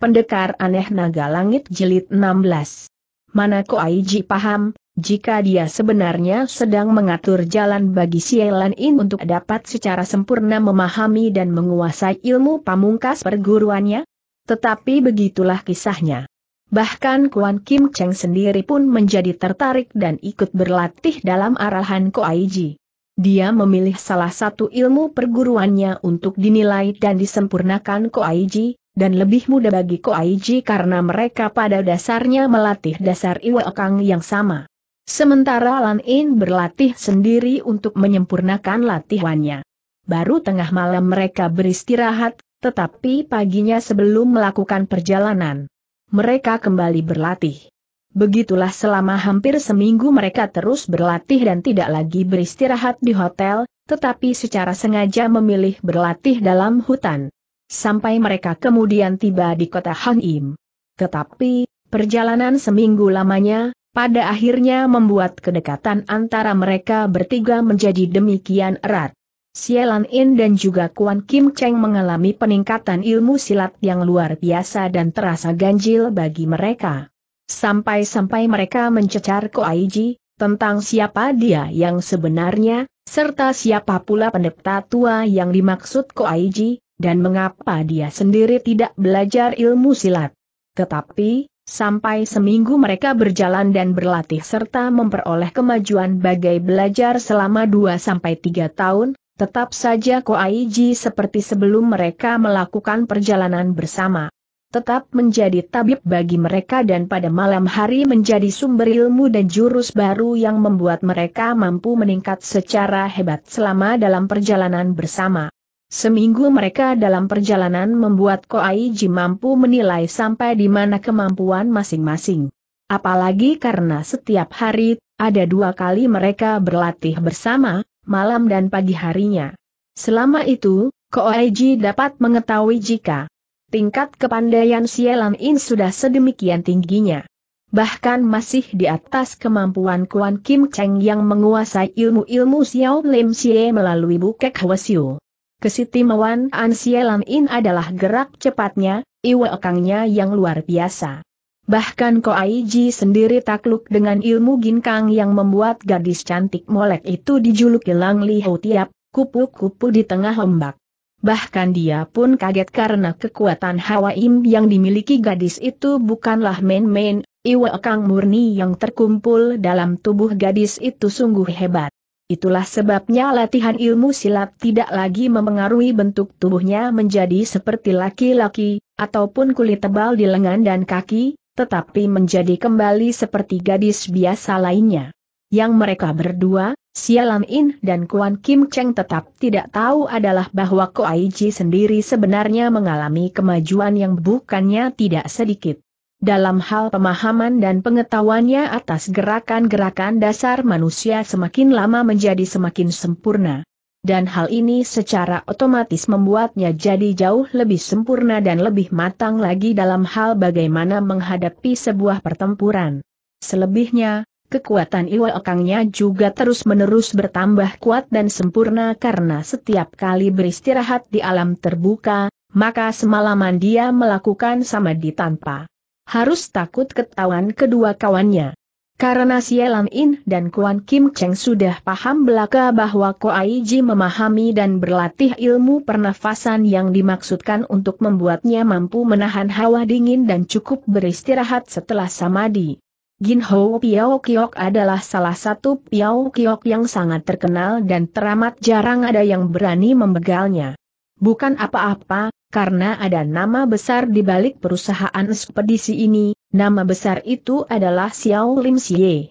Pendekar aneh naga langit Jelit 16. Manako Aiji paham, jika dia sebenarnya sedang mengatur jalan bagi Sielan In untuk dapat secara sempurna memahami dan menguasai ilmu pamungkas perguruannya, tetapi begitulah kisahnya. Bahkan Kuan Kim Cheng sendiri pun menjadi tertarik dan ikut berlatih dalam arahan Ko Koaiji. Dia memilih salah satu ilmu perguruannya untuk dinilai dan disempurnakan Ko Koaiji, dan lebih mudah bagi Koaiji karena mereka pada dasarnya melatih dasar kang yang sama. Sementara Lan In berlatih sendiri untuk menyempurnakan latihannya. Baru tengah malam mereka beristirahat, tetapi paginya sebelum melakukan perjalanan, mereka kembali berlatih. Begitulah selama hampir seminggu mereka terus berlatih dan tidak lagi beristirahat di hotel, tetapi secara sengaja memilih berlatih dalam hutan sampai mereka kemudian tiba di kota Hanim. Tetapi, perjalanan seminggu lamanya, pada akhirnya membuat kedekatan antara mereka bertiga menjadi demikian erat. Sialan In dan juga Kuan Kim Cheng mengalami peningkatan ilmu silat yang luar biasa dan terasa ganjil bagi mereka. Sampai-sampai mereka mencecar Aiji tentang siapa dia yang sebenarnya, serta siapa pula pendeta tua yang dimaksud Ko Aiji dan mengapa dia sendiri tidak belajar ilmu silat. Tetapi, sampai seminggu mereka berjalan dan berlatih serta memperoleh kemajuan bagai belajar selama 2-3 tahun, tetap saja Koaiji seperti sebelum mereka melakukan perjalanan bersama. Tetap menjadi tabib bagi mereka dan pada malam hari menjadi sumber ilmu dan jurus baru yang membuat mereka mampu meningkat secara hebat selama dalam perjalanan bersama. Seminggu mereka dalam perjalanan membuat Koaiji mampu menilai sampai di mana kemampuan masing-masing. Apalagi karena setiap hari, ada dua kali mereka berlatih bersama, malam dan pagi harinya. Selama itu, Koaiji dapat mengetahui jika tingkat kepandaian Sielan In sudah sedemikian tingginya. Bahkan masih di atas kemampuan Kuan Kim Cheng yang menguasai ilmu-ilmu Xiao Lim Xie melalui bukek Hwasyu. Kesitimawan Ansielam In adalah gerak cepatnya, iwekangnya yang luar biasa. Bahkan Ko Koaiji sendiri takluk dengan ilmu ginkang yang membuat gadis cantik molek itu dijuluki Lang Liho Tiap, kupu-kupu di tengah ombak. Bahkan dia pun kaget karena kekuatan Hawa Im yang dimiliki gadis itu bukanlah main-main, Iwa murni yang terkumpul dalam tubuh gadis itu sungguh hebat. Itulah sebabnya latihan ilmu silat tidak lagi memengaruhi bentuk tubuhnya menjadi seperti laki-laki, ataupun kulit tebal di lengan dan kaki, tetapi menjadi kembali seperti gadis biasa lainnya. Yang mereka berdua, Sialan In dan Kuan Kim Cheng tetap tidak tahu adalah bahwa Ko Ji sendiri sebenarnya mengalami kemajuan yang bukannya tidak sedikit. Dalam hal pemahaman dan pengetahuannya atas gerakan-gerakan dasar manusia semakin lama menjadi semakin sempurna. Dan hal ini secara otomatis membuatnya jadi jauh lebih sempurna dan lebih matang lagi dalam hal bagaimana menghadapi sebuah pertempuran. Selebihnya, kekuatan Iwa Okangnya juga terus-menerus bertambah kuat dan sempurna karena setiap kali beristirahat di alam terbuka, maka semalaman dia melakukan samadhi tanpa harus takut ketahuan kedua kawannya. Karena Sielam In dan Kuan Kim Cheng sudah paham belaka bahwa Ai Ji memahami dan berlatih ilmu pernafasan yang dimaksudkan untuk membuatnya mampu menahan hawa dingin dan cukup beristirahat setelah samadi. Gin Ho Piao Kiok adalah salah satu Piao Kiok yang sangat terkenal dan teramat jarang ada yang berani membegalnya. Bukan apa-apa, karena ada nama besar di balik perusahaan ekspedisi ini, nama besar itu adalah Xiao Lim Xie.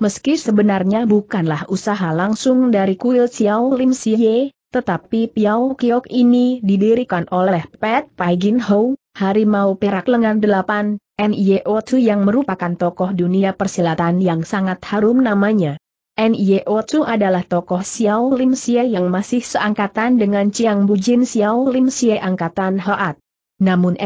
Meski sebenarnya bukanlah usaha langsung dari kuil Xiao Lim Xie, tetapi Piao Kiok ini didirikan oleh Pat Pai Gin Ho, harimau perak lengan delapan, NIO2 yang merupakan tokoh dunia persilatan yang sangat harum namanya tu adalah tokoh Xiao Lim Xie yang masih seangkatan dengan Chiang Jin Xiao Lim Xie angkatan Hoat. Namun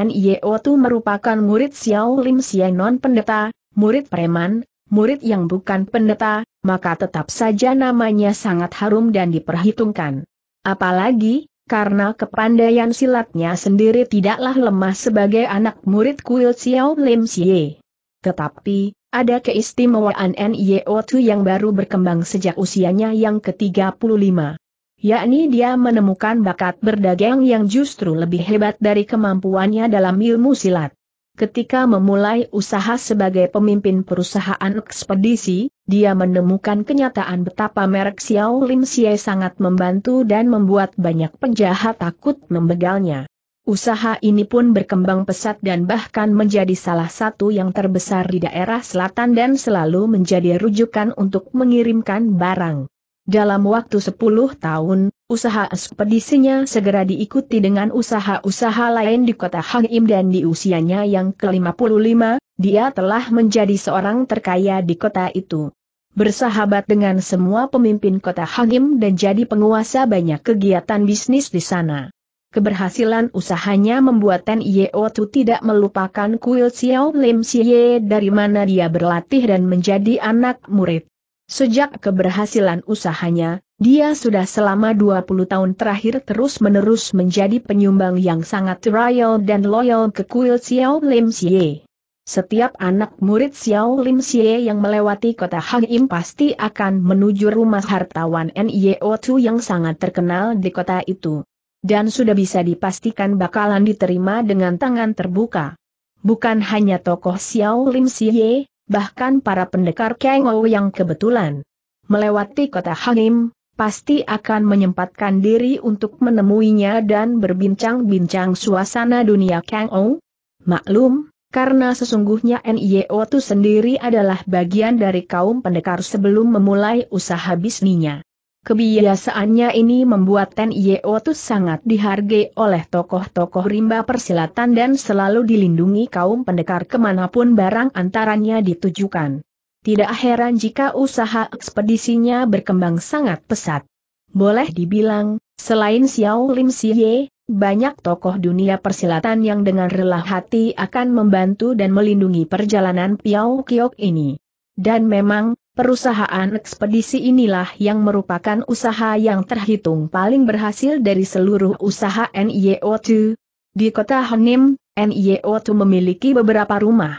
tu merupakan murid Xiao Lim Xie non-pendeta, murid preman, murid yang bukan pendeta, maka tetap saja namanya sangat harum dan diperhitungkan. Apalagi, karena kepandaian silatnya sendiri tidaklah lemah sebagai anak murid kuil Xiao Lim Xie. Tetapi, ada keistimewaan NIO2 yang baru berkembang sejak usianya yang ke-35. Yakni dia menemukan bakat berdagang yang justru lebih hebat dari kemampuannya dalam ilmu silat. Ketika memulai usaha sebagai pemimpin perusahaan ekspedisi, dia menemukan kenyataan betapa merek Xiao Lim Xie sangat membantu dan membuat banyak penjahat takut membegalnya. Usaha ini pun berkembang pesat dan bahkan menjadi salah satu yang terbesar di daerah selatan dan selalu menjadi rujukan untuk mengirimkan barang. Dalam waktu 10 tahun, usaha ekspedisinya segera diikuti dengan usaha-usaha lain di kota Hangim dan di usianya yang ke-55, dia telah menjadi seorang terkaya di kota itu. Bersahabat dengan semua pemimpin kota Hangim dan jadi penguasa banyak kegiatan bisnis di sana. Keberhasilan usahanya membuat Ten Yeo Tu tidak melupakan kuil Xiao Lim Xie dari mana dia berlatih dan menjadi anak murid. Sejak keberhasilan usahanya, dia sudah selama 20 tahun terakhir terus-menerus menjadi penyumbang yang sangat royal dan loyal ke kuil Xiao Lim Xie. Setiap anak murid Xiao Lim Xie yang melewati kota Hang Im pasti akan menuju rumah hartawan Nieo Tu yang sangat terkenal di kota itu dan sudah bisa dipastikan bakalan diterima dengan tangan terbuka. Bukan hanya tokoh Xiao Lim Siye, bahkan para pendekar Kang Ou yang kebetulan melewati kota Hangim, pasti akan menyempatkan diri untuk menemuinya dan berbincang-bincang suasana dunia Kang Ou. Maklum, karena sesungguhnya NIO itu sendiri adalah bagian dari kaum pendekar sebelum memulai usaha bisninya. Kebiasaannya ini membuat Ten Yeotus sangat dihargai oleh tokoh-tokoh rimba persilatan dan selalu dilindungi kaum pendekar kemanapun barang antaranya ditujukan. Tidak heran jika usaha ekspedisinya berkembang sangat pesat. Boleh dibilang, selain Xiao Lim Siye, banyak tokoh dunia persilatan yang dengan rela hati akan membantu dan melindungi perjalanan Piao Kiok ini. Dan memang, Perusahaan ekspedisi inilah yang merupakan usaha yang terhitung paling berhasil dari seluruh usaha NIO2. Di kota Honim, NIO2 memiliki beberapa rumah.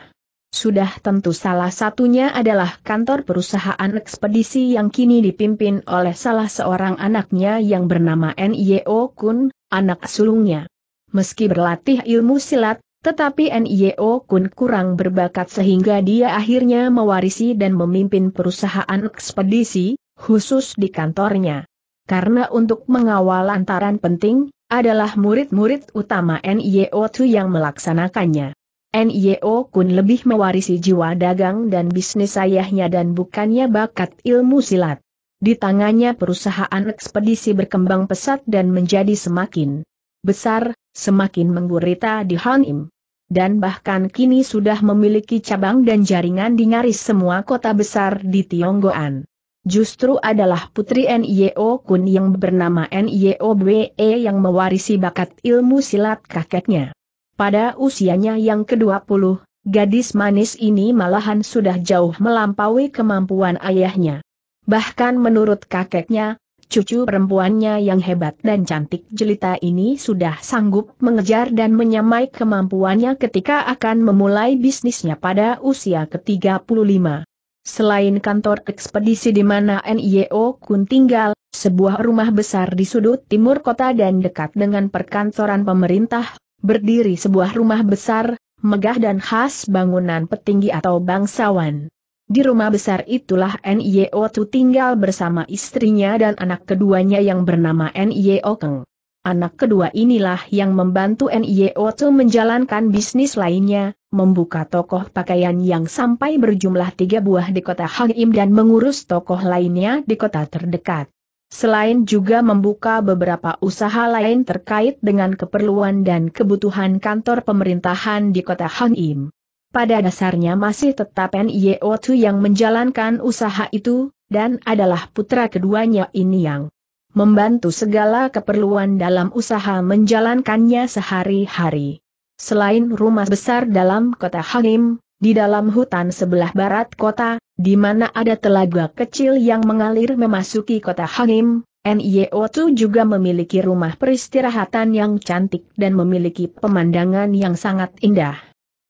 Sudah tentu salah satunya adalah kantor perusahaan ekspedisi yang kini dipimpin oleh salah seorang anaknya yang bernama NIO Kun, anak sulungnya. Meski berlatih ilmu silat, tetapi NIO Kun kurang berbakat sehingga dia akhirnya mewarisi dan memimpin perusahaan ekspedisi, khusus di kantornya. Karena untuk mengawal lantaran penting, adalah murid-murid utama NIO Tu yang melaksanakannya. NIO Kun lebih mewarisi jiwa dagang dan bisnis ayahnya dan bukannya bakat ilmu silat. Di tangannya perusahaan ekspedisi berkembang pesat dan menjadi semakin besar, semakin menggurita di Hanim dan bahkan kini sudah memiliki cabang dan jaringan di nyaris semua kota besar di Tionggoan. Justru adalah putri NIO Kun yang bernama NIO BE yang mewarisi bakat ilmu silat kakeknya. Pada usianya yang ke-20, gadis manis ini malahan sudah jauh melampaui kemampuan ayahnya. Bahkan menurut kakeknya, Cucu perempuannya yang hebat dan cantik jelita ini sudah sanggup mengejar dan menyamai kemampuannya ketika akan memulai bisnisnya pada usia ke-35. Selain kantor ekspedisi di mana NIO Kun tinggal, sebuah rumah besar di sudut timur kota dan dekat dengan perkantoran pemerintah, berdiri sebuah rumah besar, megah dan khas bangunan petinggi atau bangsawan. Di rumah besar itulah Nio Tu tinggal bersama istrinya dan anak keduanya yang bernama Nio Keng. Anak kedua inilah yang membantu Nio Tu menjalankan bisnis lainnya, membuka toko pakaian yang sampai berjumlah tiga buah di kota Hangim dan mengurus toko lainnya di kota terdekat. Selain juga membuka beberapa usaha lain terkait dengan keperluan dan kebutuhan kantor pemerintahan di kota Hangim pada dasarnya masih tetap N.I.O. Tu yang menjalankan usaha itu, dan adalah putra keduanya ini yang membantu segala keperluan dalam usaha menjalankannya sehari-hari. Selain rumah besar dalam kota Hanim, di dalam hutan sebelah barat kota, di mana ada telaga kecil yang mengalir memasuki kota Hanim, nio Tu juga memiliki rumah peristirahatan yang cantik dan memiliki pemandangan yang sangat indah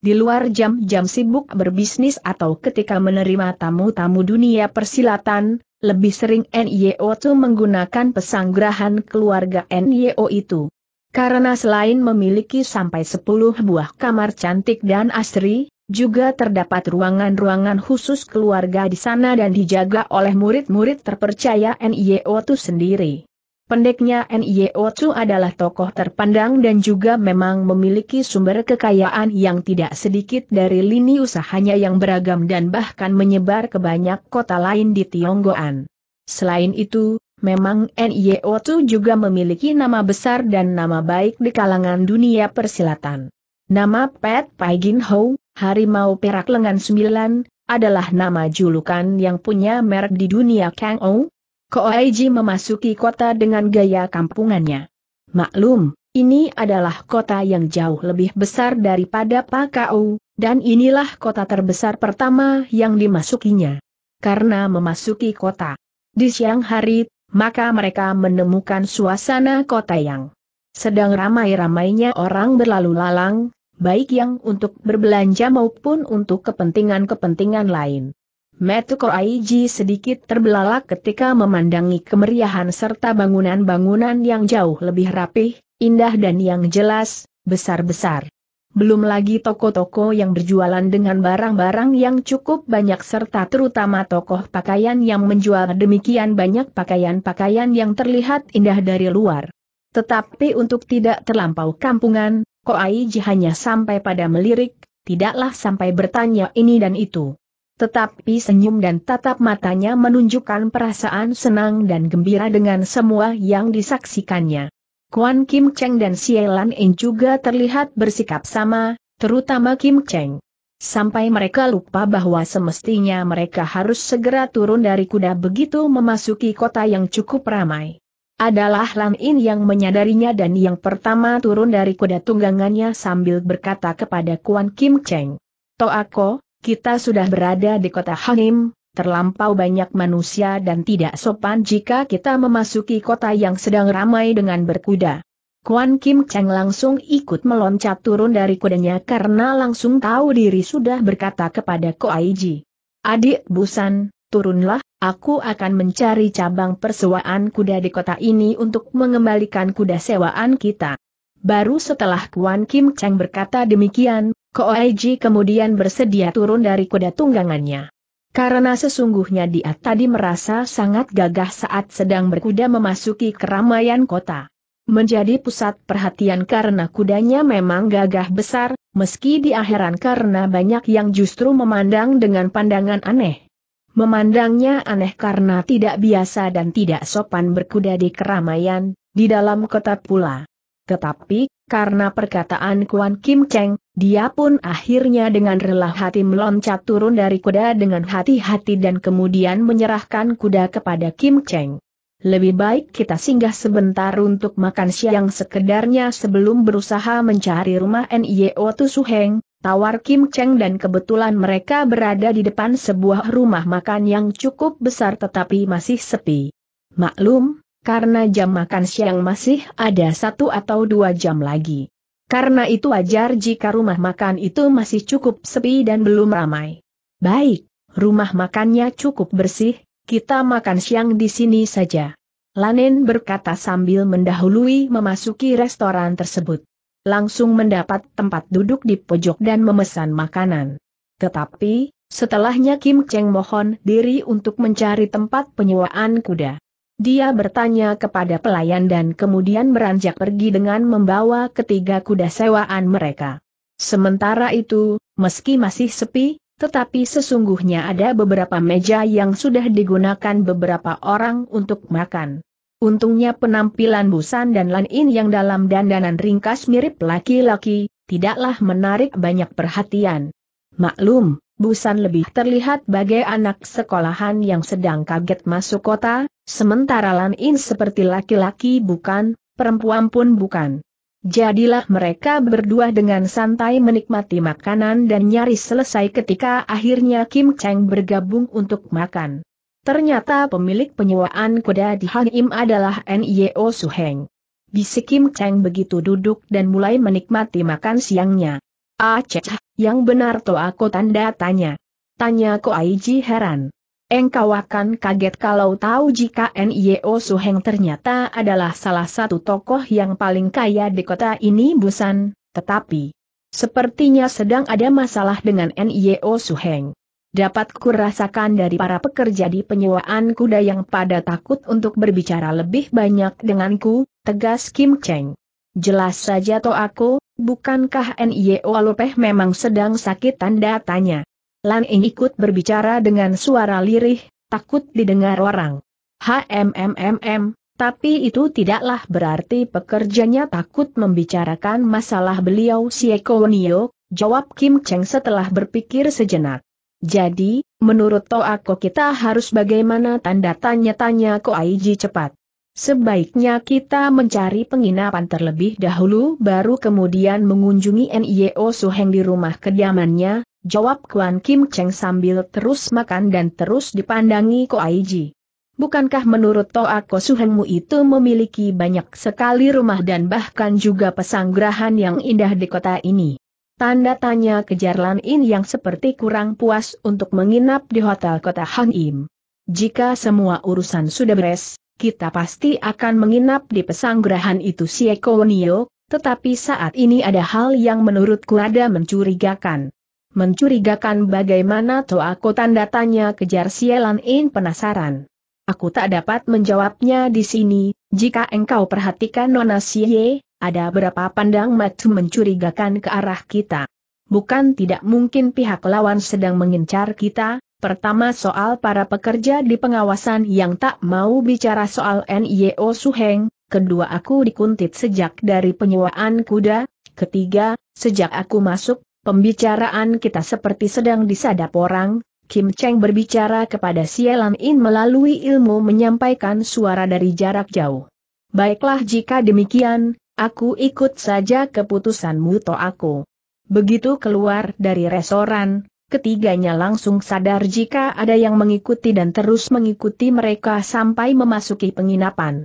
di luar jam-jam sibuk berbisnis atau ketika menerima tamu-tamu dunia persilatan, lebih sering NYO itu menggunakan pesanggrahan keluarga NYO itu. Karena selain memiliki sampai 10 buah kamar cantik dan asri, juga terdapat ruangan-ruangan khusus keluarga di sana dan dijaga oleh murid-murid terpercaya NYO itu sendiri. Pendeknya NIO Chu adalah tokoh terpandang dan juga memang memiliki sumber kekayaan yang tidak sedikit dari lini usahanya yang beragam dan bahkan menyebar ke banyak kota lain di Tionggoan. Selain itu, memang NIO Chu juga memiliki nama besar dan nama baik di kalangan dunia persilatan. Nama Pat Gin Ho, Harimau Perak Lengan Sembilan, adalah nama julukan yang punya merek di dunia Kang Ong, Koaiji memasuki kota dengan gaya kampungannya. Maklum, ini adalah kota yang jauh lebih besar daripada Pakau, dan inilah kota terbesar pertama yang dimasukinya. Karena memasuki kota di siang hari, maka mereka menemukan suasana kota yang sedang ramai-ramainya orang berlalu lalang, baik yang untuk berbelanja maupun untuk kepentingan-kepentingan lain. Metuko Aiji sedikit terbelalak ketika memandangi kemeriahan serta bangunan-bangunan yang jauh lebih rapih, indah dan yang jelas, besar-besar. Belum lagi toko-toko yang berjualan dengan barang-barang yang cukup banyak serta terutama tokoh pakaian yang menjual demikian banyak pakaian-pakaian yang terlihat indah dari luar. Tetapi untuk tidak terlampau kampungan, Koaiji hanya sampai pada melirik, tidaklah sampai bertanya ini dan itu. Tetapi senyum dan tatap matanya menunjukkan perasaan senang dan gembira dengan semua yang disaksikannya. Kuan Kim Cheng dan Sielan In juga terlihat bersikap sama, terutama Kim Cheng. Sampai mereka lupa bahwa semestinya mereka harus segera turun dari kuda begitu memasuki kota yang cukup ramai. Adalah Lan In yang menyadarinya dan yang pertama turun dari kuda tunggangannya sambil berkata kepada Kuan Kim Cheng. Toako, kita sudah berada di kota Hanim, terlampau banyak manusia dan tidak sopan jika kita memasuki kota yang sedang ramai dengan berkuda. Kuan Kim Cheng langsung ikut meloncat turun dari kudanya karena langsung tahu diri sudah berkata kepada Ko Aiji. Adik Busan, turunlah, aku akan mencari cabang persewaan kuda di kota ini untuk mengembalikan kuda sewaan kita. Baru setelah Kuan Kim Cheng berkata demikian, Koaiji kemudian bersedia turun dari kuda tunggangannya. Karena sesungguhnya dia tadi merasa sangat gagah saat sedang berkuda memasuki keramaian kota. Menjadi pusat perhatian karena kudanya memang gagah besar, meski dia heran karena banyak yang justru memandang dengan pandangan aneh. Memandangnya aneh karena tidak biasa dan tidak sopan berkuda di keramaian, di dalam kota pula. Tetapi, karena perkataan Kuan Kim Cheng, dia pun akhirnya dengan rela hati meloncat turun dari kuda dengan hati-hati dan kemudian menyerahkan kuda kepada Kim Cheng. Lebih baik kita singgah sebentar untuk makan siang sekedarnya sebelum berusaha mencari rumah NIO Tusuheng, tawar Kim Cheng dan kebetulan mereka berada di depan sebuah rumah makan yang cukup besar tetapi masih sepi. Maklum, karena jam makan siang masih ada satu atau dua jam lagi. Karena itu wajar jika rumah makan itu masih cukup sepi dan belum ramai. Baik, rumah makannya cukup bersih, kita makan siang di sini saja. Lanen berkata sambil mendahului memasuki restoran tersebut. Langsung mendapat tempat duduk di pojok dan memesan makanan. Tetapi, setelahnya Kim Cheng mohon diri untuk mencari tempat penyewaan kuda. Dia bertanya kepada pelayan dan kemudian beranjak pergi dengan membawa ketiga kuda sewaan mereka. Sementara itu, meski masih sepi, tetapi sesungguhnya ada beberapa meja yang sudah digunakan beberapa orang untuk makan. Untungnya penampilan Busan dan Lan In yang dalam dandanan ringkas mirip laki-laki, tidaklah menarik banyak perhatian. Maklum, Busan lebih terlihat bagai anak sekolahan yang sedang kaget masuk kota, sementara Lan In seperti laki-laki bukan, perempuan pun bukan. Jadilah mereka berdua dengan santai menikmati makanan dan nyaris selesai ketika akhirnya Kim Cheng bergabung untuk makan. Ternyata pemilik penyewaan kuda di Hang Im adalah N.Y.O. Suheng. Bisik Kim Cheng begitu duduk dan mulai menikmati makan siangnya. Aceh, yang benar to aku tanda tanya. Tanya ko Aiji heran. Engkau akan kaget kalau tahu jika N.I.O. Suheng ternyata adalah salah satu tokoh yang paling kaya di kota ini Busan, tetapi sepertinya sedang ada masalah dengan N.I.O. Suheng. Dapat kurasakan dari para pekerja di penyewaan kuda yang pada takut untuk berbicara lebih banyak denganku, tegas Kim Cheng. Jelas saja to aku, Bukankah NIO Lopeh memang sedang sakit tanda tanya? Lan Ing ikut berbicara dengan suara lirih, takut didengar orang. HMMMM, tapi itu tidaklah berarti pekerjanya takut membicarakan masalah beliau Sieko Nio, jawab Kim Cheng setelah berpikir sejenak. Jadi, menurut aku kita harus bagaimana tanda tanya-tanya ko Aiji cepat. Sebaiknya kita mencari penginapan terlebih dahulu baru kemudian mengunjungi NIO Suheng di rumah kediamannya, jawab Kuan Kim Cheng sambil terus makan dan terus dipandangi Ko Aiji. Bukankah menurut Toa Ko Suhengmu itu memiliki banyak sekali rumah dan bahkan juga pesanggrahan yang indah di kota ini? Tanda tanya kejar Lan In yang seperti kurang puas untuk menginap di hotel kota Han Im. Jika semua urusan sudah beres, kita pasti akan menginap di pesanggerahan itu si Eko Nio, tetapi saat ini ada hal yang menurutku ada mencurigakan. Mencurigakan bagaimana toh aku tanda tanya kejar sialan In penasaran. Aku tak dapat menjawabnya di sini, jika engkau perhatikan Nona Siye, ada berapa pandang matu mencurigakan ke arah kita. Bukan tidak mungkin pihak lawan sedang mengincar kita, Pertama soal para pekerja di pengawasan yang tak mau bicara soal NIO Suheng, kedua aku dikuntit sejak dari penyewaan kuda, ketiga, sejak aku masuk, pembicaraan kita seperti sedang disadap orang, Kim Cheng berbicara kepada Sielan In melalui ilmu menyampaikan suara dari jarak jauh. Baiklah jika demikian, aku ikut saja keputusanmu to aku. Begitu keluar dari restoran, ketiganya langsung sadar jika ada yang mengikuti dan terus mengikuti mereka sampai memasuki penginapan.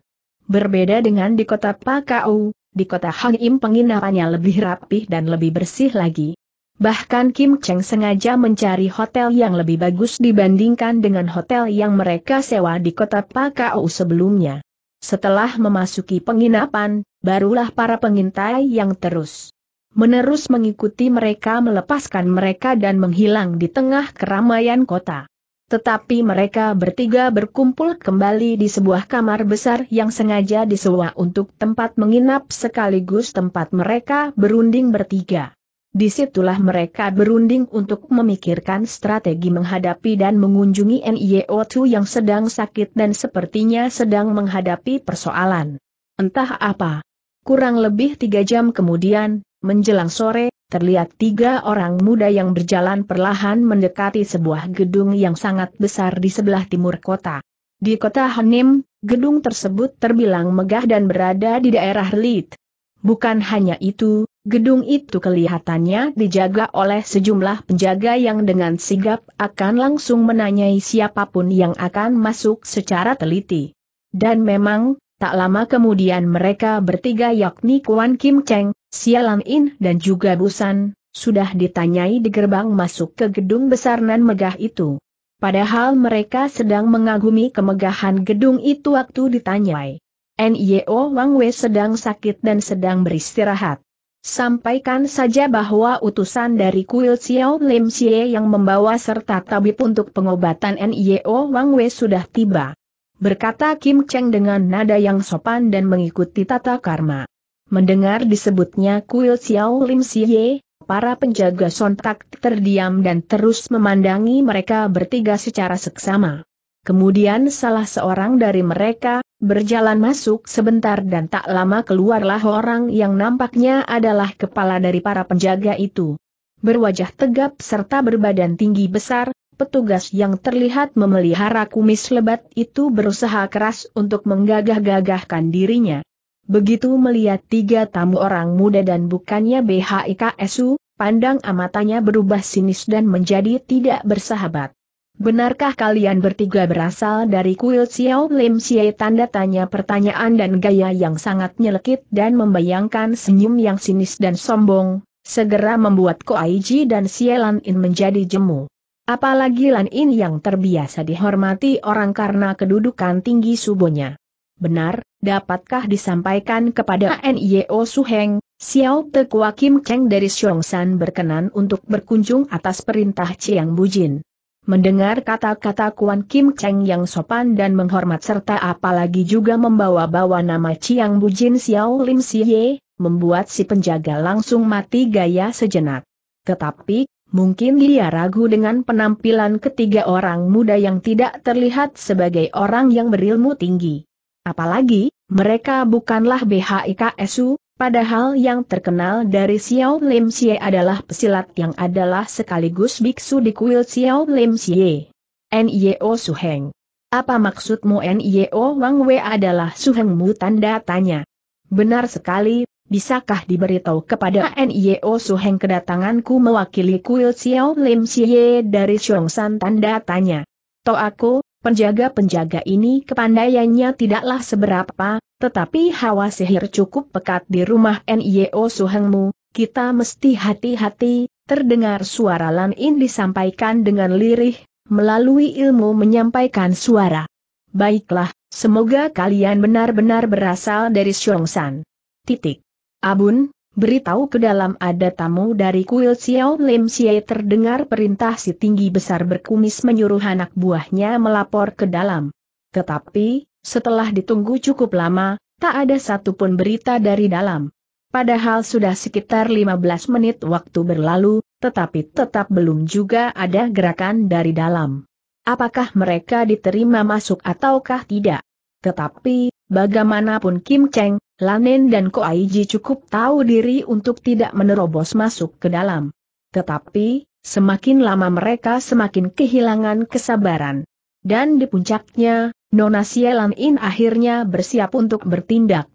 Berbeda dengan di kota Pakau, di kota Hang Im penginapannya lebih rapih dan lebih bersih lagi. Bahkan Kim Cheng sengaja mencari hotel yang lebih bagus dibandingkan dengan hotel yang mereka sewa di kota Pakau sebelumnya. Setelah memasuki penginapan, barulah para pengintai yang terus menerus mengikuti mereka melepaskan mereka dan menghilang di tengah keramaian kota. Tetapi mereka bertiga berkumpul kembali di sebuah kamar besar yang sengaja disewa untuk tempat menginap sekaligus tempat mereka berunding bertiga. Disitulah mereka berunding untuk memikirkan strategi menghadapi dan mengunjungi NIO2 yang sedang sakit dan sepertinya sedang menghadapi persoalan. Entah apa. Kurang lebih tiga jam kemudian, Menjelang sore, terlihat tiga orang muda yang berjalan perlahan mendekati sebuah gedung yang sangat besar di sebelah timur kota. Di kota Hanim, gedung tersebut terbilang megah dan berada di daerah Lid. Bukan hanya itu, gedung itu kelihatannya dijaga oleh sejumlah penjaga yang dengan sigap akan langsung menanyai siapapun yang akan masuk secara teliti. Dan memang, Tak lama kemudian mereka bertiga yakni Kuan Kim Cheng, Sialan In dan juga Busan, sudah ditanyai di gerbang masuk ke gedung besar nan megah itu. Padahal mereka sedang mengagumi kemegahan gedung itu waktu ditanyai. NIO Wang Wei sedang sakit dan sedang beristirahat. Sampaikan saja bahwa utusan dari kuil Xiao Lim Xie yang membawa serta tabib untuk pengobatan NIO Wang Wei sudah tiba berkata Kim Cheng dengan nada yang sopan dan mengikuti tata karma. Mendengar disebutnya kuil Xiao Lim Ye, para penjaga sontak terdiam dan terus memandangi mereka bertiga secara seksama. Kemudian salah seorang dari mereka, berjalan masuk sebentar dan tak lama keluarlah orang yang nampaknya adalah kepala dari para penjaga itu. Berwajah tegap serta berbadan tinggi besar, petugas yang terlihat memelihara kumis lebat itu berusaha keras untuk menggagah-gagahkan dirinya. Begitu melihat tiga tamu orang muda dan bukannya BHIKSU, pandang amatanya berubah sinis dan menjadi tidak bersahabat. Benarkah kalian bertiga berasal dari kuil Xiao Lim Xie? Tanda tanya pertanyaan dan gaya yang sangat nyelekit dan membayangkan senyum yang sinis dan sombong, segera membuat Ko Aiji dan Xie Lan In menjadi jemu. Apalagi Lan In yang terbiasa dihormati orang karena kedudukan tinggi subonya. Benar, dapatkah disampaikan kepada NIO Suheng, Xiao Tekua Kim Cheng dari Xiongshan berkenan untuk berkunjung atas perintah Chiang Bujin. Mendengar kata-kata Kuan Kim Cheng yang sopan dan menghormat serta apalagi juga membawa-bawa nama Chiang Bujin Xiao Lim Siye, membuat si penjaga langsung mati gaya sejenak. Tetapi, Mungkin dia ragu dengan penampilan ketiga orang muda yang tidak terlihat sebagai orang yang berilmu tinggi. Apalagi, mereka bukanlah BHIKSU, padahal yang terkenal dari Xiao Lim Xie adalah pesilat yang adalah sekaligus biksu di kuil Xiao Lim Xie. NIO Suheng. Apa maksudmu NIO Wang Wei adalah Suhengmu tanda tanya? Benar sekali, bisakah diberitahu kepada NIO Suheng kedatanganku mewakili kuil Xiao Lim Xie dari San tanda tanya. To aku, penjaga-penjaga ini kepandaiannya tidaklah seberapa, tetapi hawa sihir cukup pekat di rumah NIO Suhengmu, kita mesti hati-hati, terdengar suara Lan In disampaikan dengan lirih, melalui ilmu menyampaikan suara. Baiklah, Semoga kalian benar-benar berasal dari Xiongsan. Titik. Abun, beritahu ke dalam ada tamu dari kuil Xiao Lim Xie terdengar perintah si tinggi besar berkumis menyuruh anak buahnya melapor ke dalam. Tetapi, setelah ditunggu cukup lama, tak ada satupun berita dari dalam. Padahal sudah sekitar 15 menit waktu berlalu, tetapi tetap belum juga ada gerakan dari dalam apakah mereka diterima masuk ataukah tidak. Tetapi, bagaimanapun Kim Cheng, Lanen dan Ko Koaiji cukup tahu diri untuk tidak menerobos masuk ke dalam. Tetapi, semakin lama mereka semakin kehilangan kesabaran. Dan di puncaknya, Nona Sielan In akhirnya bersiap untuk bertindak.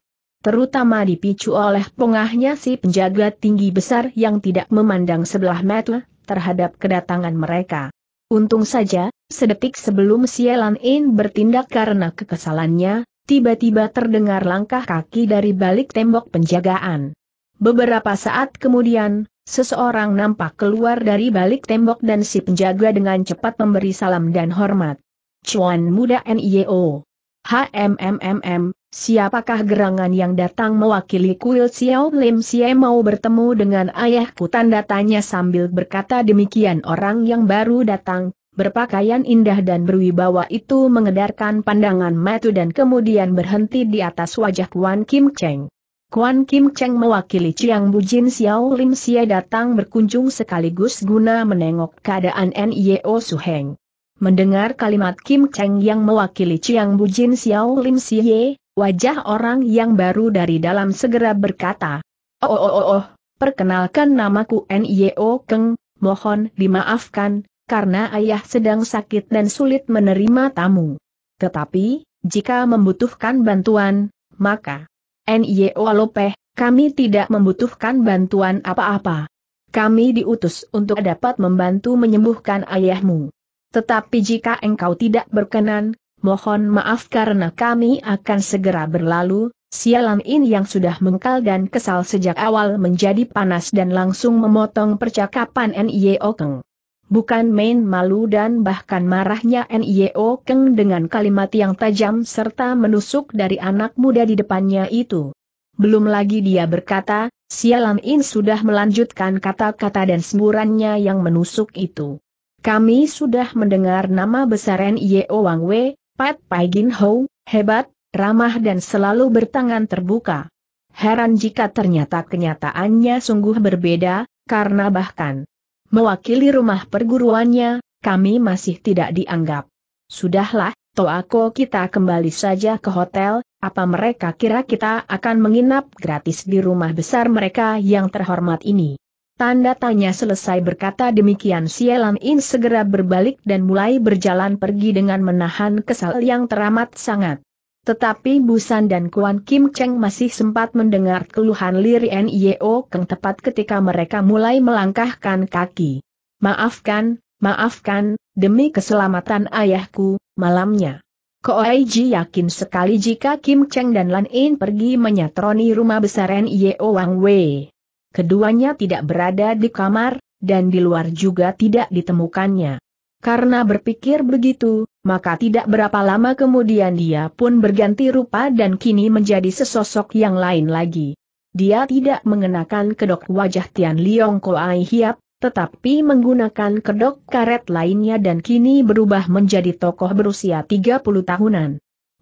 Terutama dipicu oleh pengahnya si penjaga tinggi besar yang tidak memandang sebelah mata terhadap kedatangan mereka. Untung saja, sedetik sebelum Sielan In bertindak karena kekesalannya, tiba-tiba terdengar langkah kaki dari balik tembok penjagaan. Beberapa saat kemudian, seseorang nampak keluar dari balik tembok dan si penjaga dengan cepat memberi salam dan hormat. Cuan muda NIO. HMMMM, Siapakah gerangan yang datang mewakili kuil Xiao Lim Xie mau bertemu dengan ayahku tanda tanya sambil berkata demikian orang yang baru datang, berpakaian indah dan berwibawa itu mengedarkan pandangan matu dan kemudian berhenti di atas wajah Kuan Kim Cheng. Kuan Kim Cheng mewakili Chiang Bujin Xiao Lim Xie datang berkunjung sekaligus guna menengok keadaan N.I.O. Heng. Mendengar kalimat Kim Cheng yang mewakili Chiang Bujin Xiao Lim Xie, Wajah orang yang baru dari dalam segera berkata, Oh oh oh oh, perkenalkan namaku N.I.O. Keng, mohon dimaafkan, karena ayah sedang sakit dan sulit menerima tamu. Tetapi, jika membutuhkan bantuan, maka N.I.O. Lopeh, kami tidak membutuhkan bantuan apa-apa. Kami diutus untuk dapat membantu menyembuhkan ayahmu. Tetapi jika engkau tidak berkenan, mohon maaf karena kami akan segera berlalu, sialan ini yang sudah mengkal dan kesal sejak awal menjadi panas dan langsung memotong percakapan N.I.O. Keng. Bukan main malu dan bahkan marahnya N.I.O. Keng dengan kalimat yang tajam serta menusuk dari anak muda di depannya itu. Belum lagi dia berkata, Sialan In sudah melanjutkan kata-kata dan semburannya yang menusuk itu. Kami sudah mendengar nama besar N.I.O. Wang Wei, Pat Gin Ho, hebat, ramah dan selalu bertangan terbuka. Heran jika ternyata kenyataannya sungguh berbeda, karena bahkan mewakili rumah perguruannya, kami masih tidak dianggap. Sudahlah, Toako kita kembali saja ke hotel, apa mereka kira kita akan menginap gratis di rumah besar mereka yang terhormat ini? Tanda tanya selesai berkata demikian Sialan In segera berbalik dan mulai berjalan pergi dengan menahan kesal yang teramat sangat. Tetapi Busan dan Kuan Kim Cheng masih sempat mendengar keluhan Lir Nio Keng tepat ketika mereka mulai melangkahkan kaki. Maafkan, maafkan, demi keselamatan ayahku, malamnya. Koaiji yakin sekali jika Kim Cheng dan Lan In pergi menyatroni rumah besar Nio Wang Wei keduanya tidak berada di kamar, dan di luar juga tidak ditemukannya. Karena berpikir begitu, maka tidak berapa lama kemudian dia pun berganti rupa dan kini menjadi sesosok yang lain lagi. Dia tidak mengenakan kedok wajah Tian Liong Ai Hiap, tetapi menggunakan kedok karet lainnya dan kini berubah menjadi tokoh berusia 30 tahunan.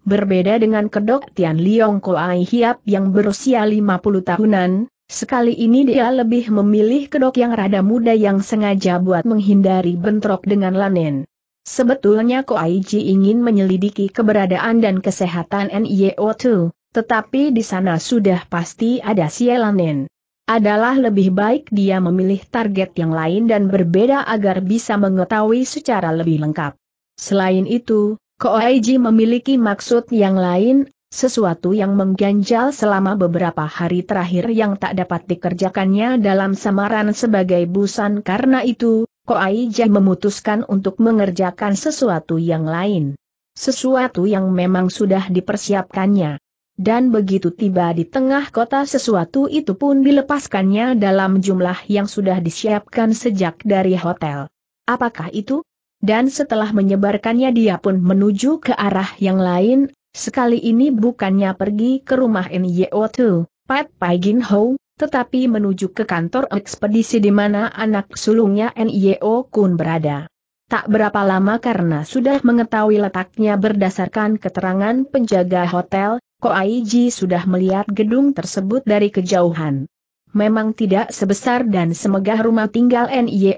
Berbeda dengan kedok Tian Liong Ai Hiap yang berusia 50 tahunan, Sekali ini dia lebih memilih kedok yang rada muda yang sengaja buat menghindari bentrok dengan Lanen. Sebetulnya Ko Koaiji ingin menyelidiki keberadaan dan kesehatan NIO2, tetapi di sana sudah pasti ada si Lanen. Adalah lebih baik dia memilih target yang lain dan berbeda agar bisa mengetahui secara lebih lengkap. Selain itu, Ko Koaiji memiliki maksud yang lain sesuatu yang mengganjal selama beberapa hari terakhir yang tak dapat dikerjakannya dalam samaran sebagai busan karena itu, Ko Jai memutuskan untuk mengerjakan sesuatu yang lain. Sesuatu yang memang sudah dipersiapkannya. Dan begitu tiba di tengah kota sesuatu itu pun dilepaskannya dalam jumlah yang sudah disiapkan sejak dari hotel. Apakah itu? Dan setelah menyebarkannya dia pun menuju ke arah yang lain Sekali ini bukannya pergi ke rumah Nyo 2 Pat Pai Gin Ho, tetapi menuju ke kantor ekspedisi di mana anak sulungnya Nyo Kun berada. Tak berapa lama karena sudah mengetahui letaknya berdasarkan keterangan penjaga hotel, Ko Koaiji sudah melihat gedung tersebut dari kejauhan. Memang tidak sebesar dan semegah rumah tinggal Nyo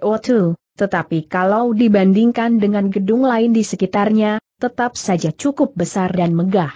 2 tetapi kalau dibandingkan dengan gedung lain di sekitarnya, tetap saja cukup besar dan megah.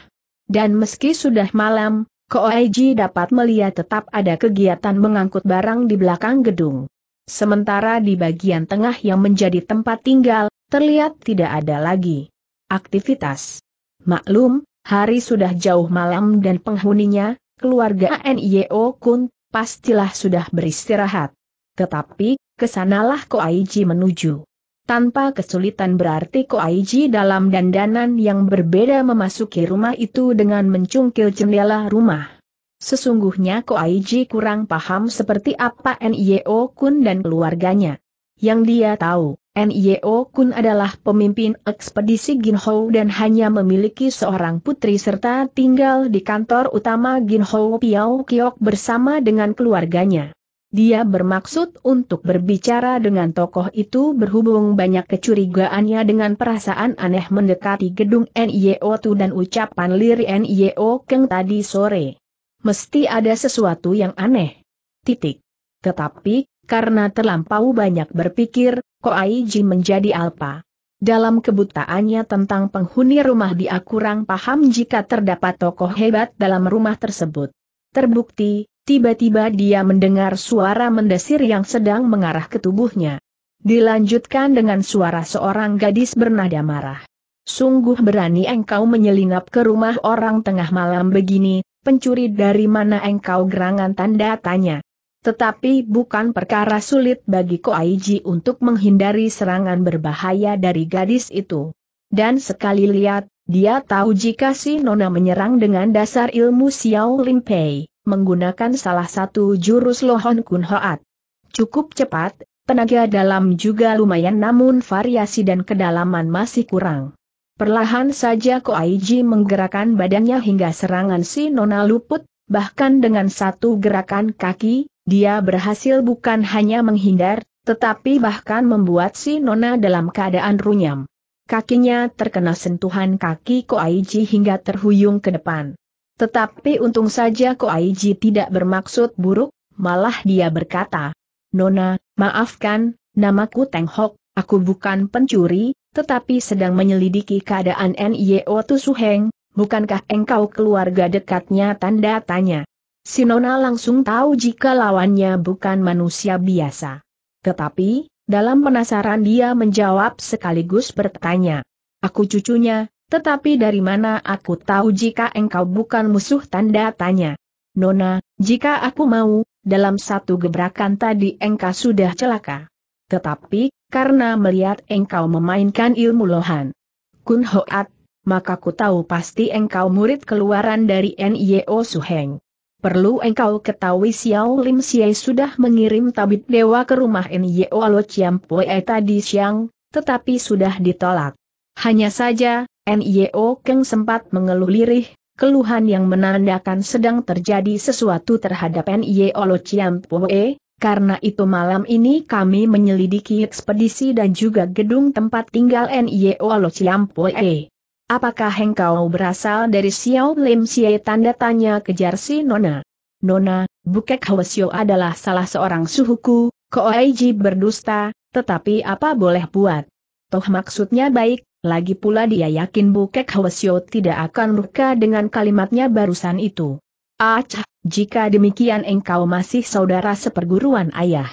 Dan meski sudah malam, Koaiji dapat melihat tetap ada kegiatan mengangkut barang di belakang gedung. Sementara di bagian tengah yang menjadi tempat tinggal, terlihat tidak ada lagi aktivitas. Maklum, hari sudah jauh malam dan penghuninya, keluarga NIO Kun, pastilah sudah beristirahat. Tetapi, kesanalah Koaiji menuju. Tanpa kesulitan berarti Ko Koaiji dalam dandanan yang berbeda memasuki rumah itu dengan mencungkil jendela rumah. Sesungguhnya Ko Koaiji kurang paham seperti apa NIO Kun dan keluarganya. Yang dia tahu, NIO Kun adalah pemimpin ekspedisi Ginhou dan hanya memiliki seorang putri serta tinggal di kantor utama Ginhou Piao Kiok bersama dengan keluarganya. Dia bermaksud untuk berbicara dengan tokoh itu berhubung banyak kecurigaannya dengan perasaan aneh mendekati gedung nio tuh dan ucapan liri NIO Keng tadi sore. Mesti ada sesuatu yang aneh. Titik. Tetapi, karena terlampau banyak berpikir, Ko Aiji menjadi alpa. Dalam kebutaannya tentang penghuni rumah dia kurang paham jika terdapat tokoh hebat dalam rumah tersebut. Terbukti, Tiba-tiba dia mendengar suara mendesir yang sedang mengarah ke tubuhnya. Dilanjutkan dengan suara seorang gadis bernada marah. Sungguh berani engkau menyelinap ke rumah orang tengah malam begini, pencuri dari mana engkau gerangan tanda tanya. Tetapi bukan perkara sulit bagi Koaiji untuk menghindari serangan berbahaya dari gadis itu. Dan sekali lihat, dia tahu jika si Nona menyerang dengan dasar ilmu Xiao Limpei, menggunakan salah satu jurus Lohon Kun Hoat. Cukup cepat, tenaga dalam juga lumayan namun variasi dan kedalaman masih kurang. Perlahan saja Ko Koaiji menggerakkan badannya hingga serangan si Nona luput, bahkan dengan satu gerakan kaki, dia berhasil bukan hanya menghindar, tetapi bahkan membuat si Nona dalam keadaan runyam. Kakinya terkena sentuhan kaki Ko Koaiji hingga terhuyung ke depan. Tetapi untung saja ko Aiji tidak bermaksud buruk, malah dia berkata, Nona, maafkan, namaku Teng Hok, aku bukan pencuri, tetapi sedang menyelidiki keadaan Su Tusuheng, bukankah engkau keluarga dekatnya tanda tanya. Si Nona langsung tahu jika lawannya bukan manusia biasa. Tetapi, dalam penasaran dia menjawab sekaligus bertanya. Aku cucunya, tetapi dari mana aku tahu jika engkau bukan musuh tanda tanya. Nona, jika aku mau, dalam satu gebrakan tadi engkau sudah celaka. Tetapi, karena melihat engkau memainkan ilmu lohan. Kun Hoat, maka ku tahu pasti engkau murid keluaran dari NIO Suheng. Perlu engkau ketahui Xiao Lim Xie sudah mengirim tabib dewa ke rumah Nyo Lo Chiam Pue tadi siang, tetapi sudah ditolak. Hanya saja, NIO e Keng sempat mengeluh lirih, keluhan yang menandakan sedang terjadi sesuatu terhadap NIO e Lo Chiam Pue, karena itu malam ini kami menyelidiki ekspedisi dan juga gedung tempat tinggal NIO e Lo Chiam Pue. Apakah engkau berasal dari Xiao Lim Xie? Tanda tanya kejar si Nona. Nona, Bukek Hwasyo adalah salah seorang suhuku, Koaiji berdusta, tetapi apa boleh buat? Toh maksudnya baik, lagi pula dia yakin Bukek Hwasyo tidak akan luka dengan kalimatnya barusan itu. Acah, jika demikian engkau masih saudara seperguruan ayah.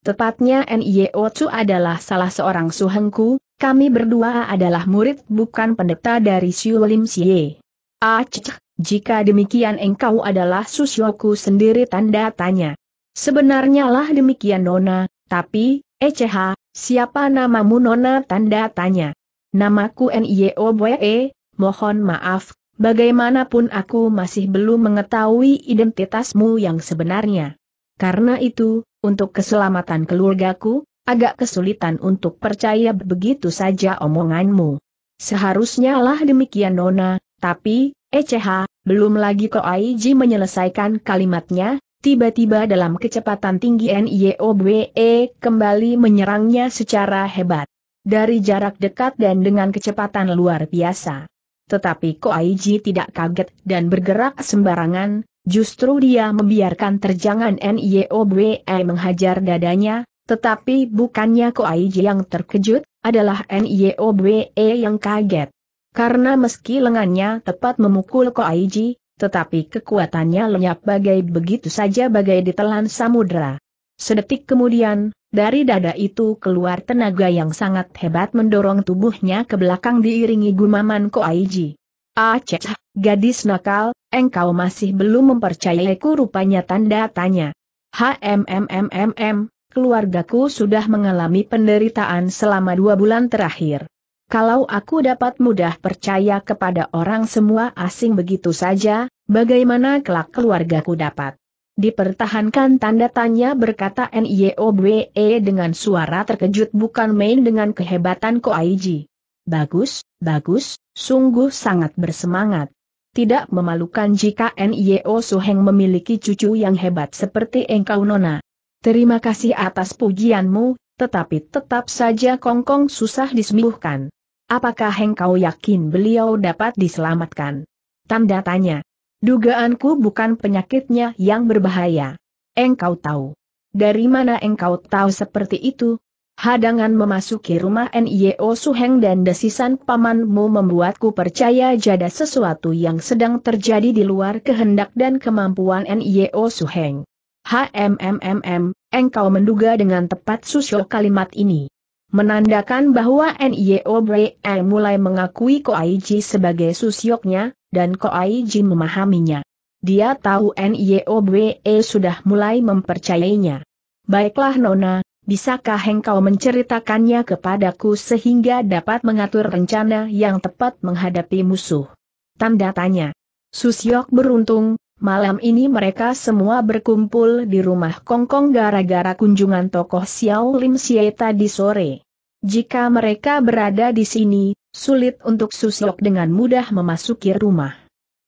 Tepatnya N.I.O. Chu adalah salah seorang suhengku, kami berdua adalah murid bukan pendeta dari Siu Lim Siye. Acah, jika demikian engkau adalah susyoku sendiri tanda tanya. Sebenarnya lah demikian Nona, tapi, Eceha, siapa namamu Nona tanda tanya. Namaku N.I.O. E. mohon maaf, bagaimanapun aku masih belum mengetahui identitasmu yang sebenarnya. Karena itu, untuk keselamatan keluargaku, agak kesulitan untuk percaya begitu saja omonganmu. Seharusnya lah demikian Nona, tapi, ECH, belum lagi Aiji menyelesaikan kalimatnya, tiba-tiba dalam kecepatan tinggi NIOBE kembali menyerangnya secara hebat dari jarak dekat dan dengan kecepatan luar biasa. Tetapi Ko Koaiji tidak kaget dan bergerak sembarangan, justru dia membiarkan terjangan NIOBE menghajar dadanya, tetapi bukannya Ko Koaiji yang terkejut, adalah NIOBE yang kaget. Karena meski lengannya tepat memukul Ko Koaiji, tetapi kekuatannya lenyap bagai begitu saja bagai ditelan samudera. Sedetik kemudian, dari dada itu keluar tenaga yang sangat hebat mendorong tubuhnya ke belakang diiringi gumaman Koaiji. Aceh, ah, gadis nakal, engkau masih belum mempercayaiku rupanya tanda tanya. HMMMMM, keluargaku sudah mengalami penderitaan selama dua bulan terakhir. Kalau aku dapat mudah percaya kepada orang semua asing begitu saja, bagaimana kelak keluargaku dapat Dipertahankan tanda tanya berkata Niobwe dengan suara terkejut bukan main dengan kehebatan Koaiji. Bagus, bagus, sungguh sangat bersemangat. Tidak memalukan jika Nio Suheng memiliki cucu yang hebat seperti engkau Nona. Terima kasih atas pujianmu, tetapi tetap saja Kongkong -kong susah disembuhkan. Apakah engkau yakin beliau dapat diselamatkan? Tanda tanya. Dugaanku bukan penyakitnya yang berbahaya. Engkau tahu. Dari mana engkau tahu seperti itu? Hadangan memasuki rumah N.I.O. Suheng dan desisan pamanmu membuatku percaya jada sesuatu yang sedang terjadi di luar kehendak dan kemampuan N.I.O. Suheng. HMMMM, engkau menduga dengan tepat susul kalimat ini menandakan bahwa NIO Brei mulai mengakui Koaiji sebagai susyoknya, dan Koaiji memahaminya. Dia tahu NIO Brei sudah mulai mempercayainya. Baiklah Nona, bisakah engkau menceritakannya kepadaku sehingga dapat mengatur rencana yang tepat menghadapi musuh? Tanda tanya. Susyok beruntung, Malam ini mereka semua berkumpul di rumah Kongkong gara-gara kunjungan tokoh Xiao Lim Xie tadi sore. Jika mereka berada di sini, sulit untuk Susiok dengan mudah memasuki rumah.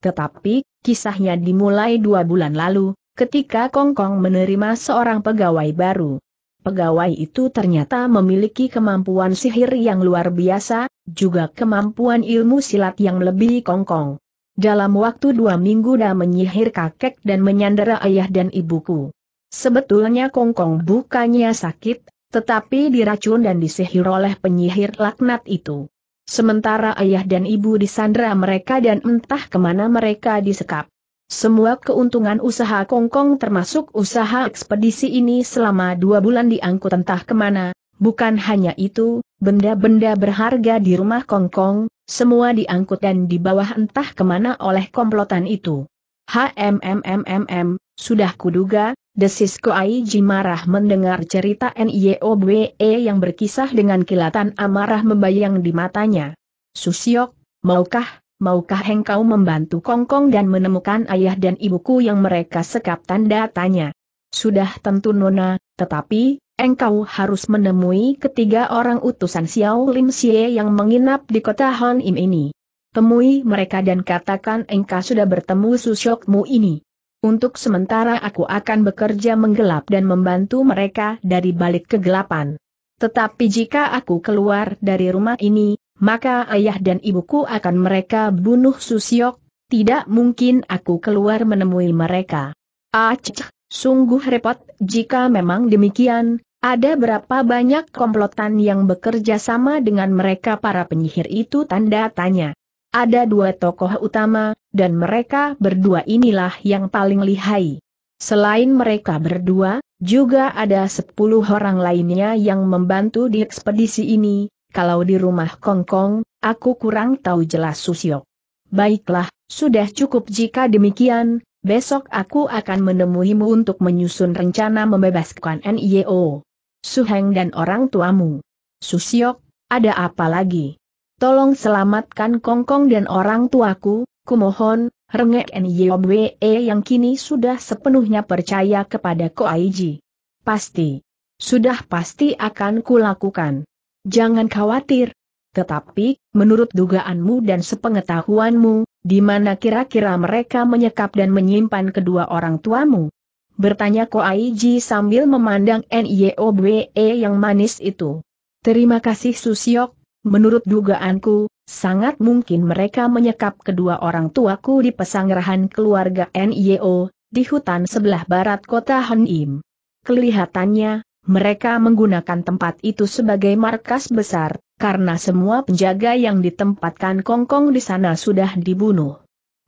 Tetapi, kisahnya dimulai dua bulan lalu, ketika Kongkong menerima seorang pegawai baru. Pegawai itu ternyata memiliki kemampuan sihir yang luar biasa, juga kemampuan ilmu silat yang lebih kongkong. Dalam waktu dua minggu dah menyihir kakek dan menyandera ayah dan ibuku. Sebetulnya Kongkong bukannya sakit, tetapi diracun dan disihir oleh penyihir laknat itu. Sementara ayah dan ibu disandera mereka dan entah kemana mereka disekap. Semua keuntungan usaha Kongkong termasuk usaha ekspedisi ini selama dua bulan diangkut entah kemana, bukan hanya itu, Benda-benda berharga di rumah Kongkong, semua diangkut dan dibawa entah kemana oleh komplotan itu. HMMMMM, sudah kuduga, desis Koaiji marah mendengar cerita NIOBE yang berkisah dengan kilatan amarah membayang di matanya. Susiok, maukah, maukah hengkau membantu Kongkong dan menemukan ayah dan ibuku yang mereka sekap tanda tanya? Sudah tentu Nona, tetapi, engkau harus menemui ketiga orang utusan Xiao Lim Xie yang menginap di kota Han Im ini. Temui mereka dan katakan engkau sudah bertemu susyokmu ini. Untuk sementara aku akan bekerja menggelap dan membantu mereka dari balik kegelapan. Tetapi jika aku keluar dari rumah ini, maka ayah dan ibuku akan mereka bunuh Susyok, tidak mungkin aku keluar menemui mereka. Aceh, sungguh repot, jika memang demikian, ada berapa banyak komplotan yang bekerja sama dengan mereka para penyihir itu tanda tanya. Ada dua tokoh utama, dan mereka berdua inilah yang paling lihai. Selain mereka berdua, juga ada sepuluh orang lainnya yang membantu di ekspedisi ini, kalau di rumah Kongkong, aku kurang tahu jelas Susio. Baiklah, sudah cukup jika demikian, besok aku akan menemuimu untuk menyusun rencana membebaskan NIO. E Suheng dan orang tuamu. Susiok, ada apa lagi? Tolong selamatkan Kongkong dan orang tuaku, kumohon, rengek Nyobwe e yang kini sudah sepenuhnya percaya kepada Koaiji. Pasti. Sudah pasti akan kulakukan. Jangan khawatir. Tetapi, menurut dugaanmu dan sepengetahuanmu, di mana kira-kira mereka menyekap dan menyimpan kedua orang tuamu? bertanya Koaiji sambil memandang Niobwe yang manis itu. Terima kasih Susiok, menurut dugaanku, sangat mungkin mereka menyekap kedua orang tuaku di pesanggerahan keluarga Nyeo, di hutan sebelah barat kota Hanim. Kelihatannya, mereka menggunakan tempat itu sebagai markas besar, karena semua penjaga yang ditempatkan Kongkong di sana sudah dibunuh.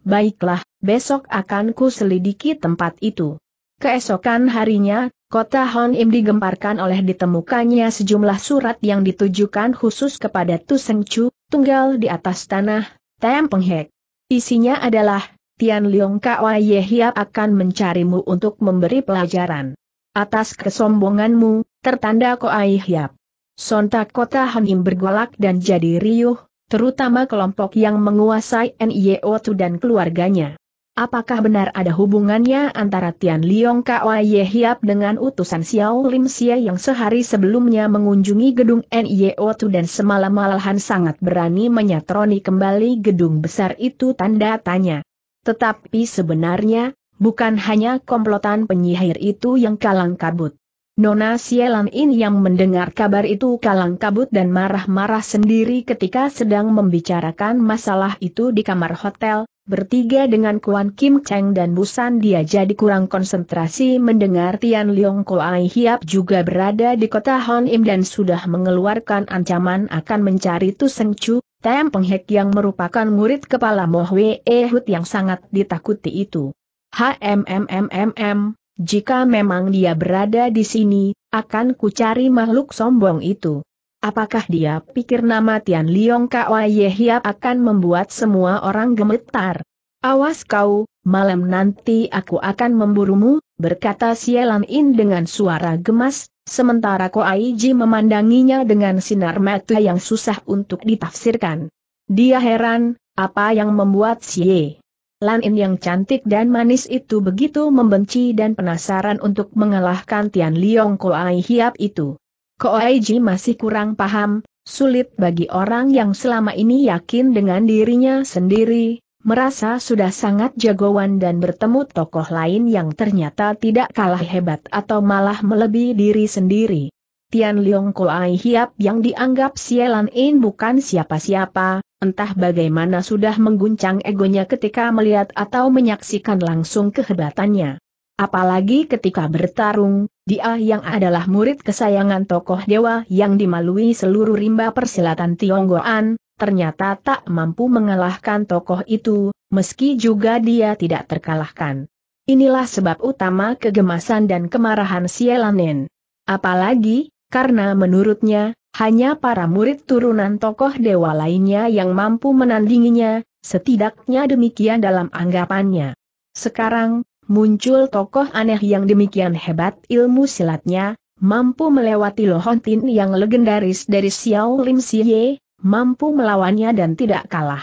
Baiklah, besok akan ku selidiki tempat itu. Keesokan harinya, kota Hon Im digemparkan oleh ditemukannya sejumlah surat yang ditujukan khusus kepada Tu Seng Chu, tunggal di atas tanah, Tem Penghek. Isinya adalah, Tian Leong Kwa Hiap akan mencarimu untuk memberi pelajaran. Atas kesombonganmu, tertanda Koai Hiap. Sontak kota Hon Im bergolak dan jadi riuh, terutama kelompok yang menguasai NIO Tu dan keluarganya. Apakah benar ada hubungannya antara Tian Liong Kwa Ye Hiap dengan utusan Xiao Lim Xie yang sehari sebelumnya mengunjungi gedung NIO2 dan semalam malahan sangat berani menyatroni kembali gedung besar itu tanda tanya. Tetapi sebenarnya, bukan hanya komplotan penyihir itu yang kalang kabut. Nona Sielan In yang mendengar kabar itu kalang kabut dan marah-marah sendiri ketika sedang membicarakan masalah itu di kamar hotel, Bertiga dengan Kuan Kim Cheng dan Busan dia jadi kurang konsentrasi mendengar Tian Leong Koai Hiap juga berada di kota Honim dan sudah mengeluarkan ancaman akan mencari Tu Seng Chu, Tem Penghek yang merupakan murid kepala Moh Wee Hut yang sangat ditakuti itu. HMMMMM, jika memang dia berada di sini, akan kucari makhluk sombong itu. Apakah dia pikir nama Tian Liong Kwai Yehia akan membuat semua orang gemetar? Awas kau, malam nanti aku akan memburumu, berkata Sielan In dengan suara gemas, sementara Ji memandanginya dengan sinar mata yang susah untuk ditafsirkan. Dia heran, apa yang membuat Xie Lan In yang cantik dan manis itu begitu membenci dan penasaran untuk mengalahkan Tian Liong Koai Hiap itu. Koaiji masih kurang paham, sulit bagi orang yang selama ini yakin dengan dirinya sendiri, merasa sudah sangat jagoan dan bertemu tokoh lain yang ternyata tidak kalah hebat atau malah melebihi diri sendiri. Tian Leong Koai Hiap yang dianggap Sielan In bukan siapa-siapa, entah bagaimana sudah mengguncang egonya ketika melihat atau menyaksikan langsung kehebatannya. Apalagi ketika bertarung, dia yang adalah murid kesayangan tokoh dewa yang dimalui seluruh rimba persilatan Tionggoan, ternyata tak mampu mengalahkan tokoh itu, meski juga dia tidak terkalahkan. Inilah sebab utama kegemasan dan kemarahan Sielanen. Apalagi, karena menurutnya, hanya para murid turunan tokoh dewa lainnya yang mampu menandinginya, setidaknya demikian dalam anggapannya. Sekarang, muncul tokoh aneh yang demikian hebat ilmu silatnya, mampu melewati Lohontin yang legendaris dari Xiao Lim Siye, mampu melawannya dan tidak kalah.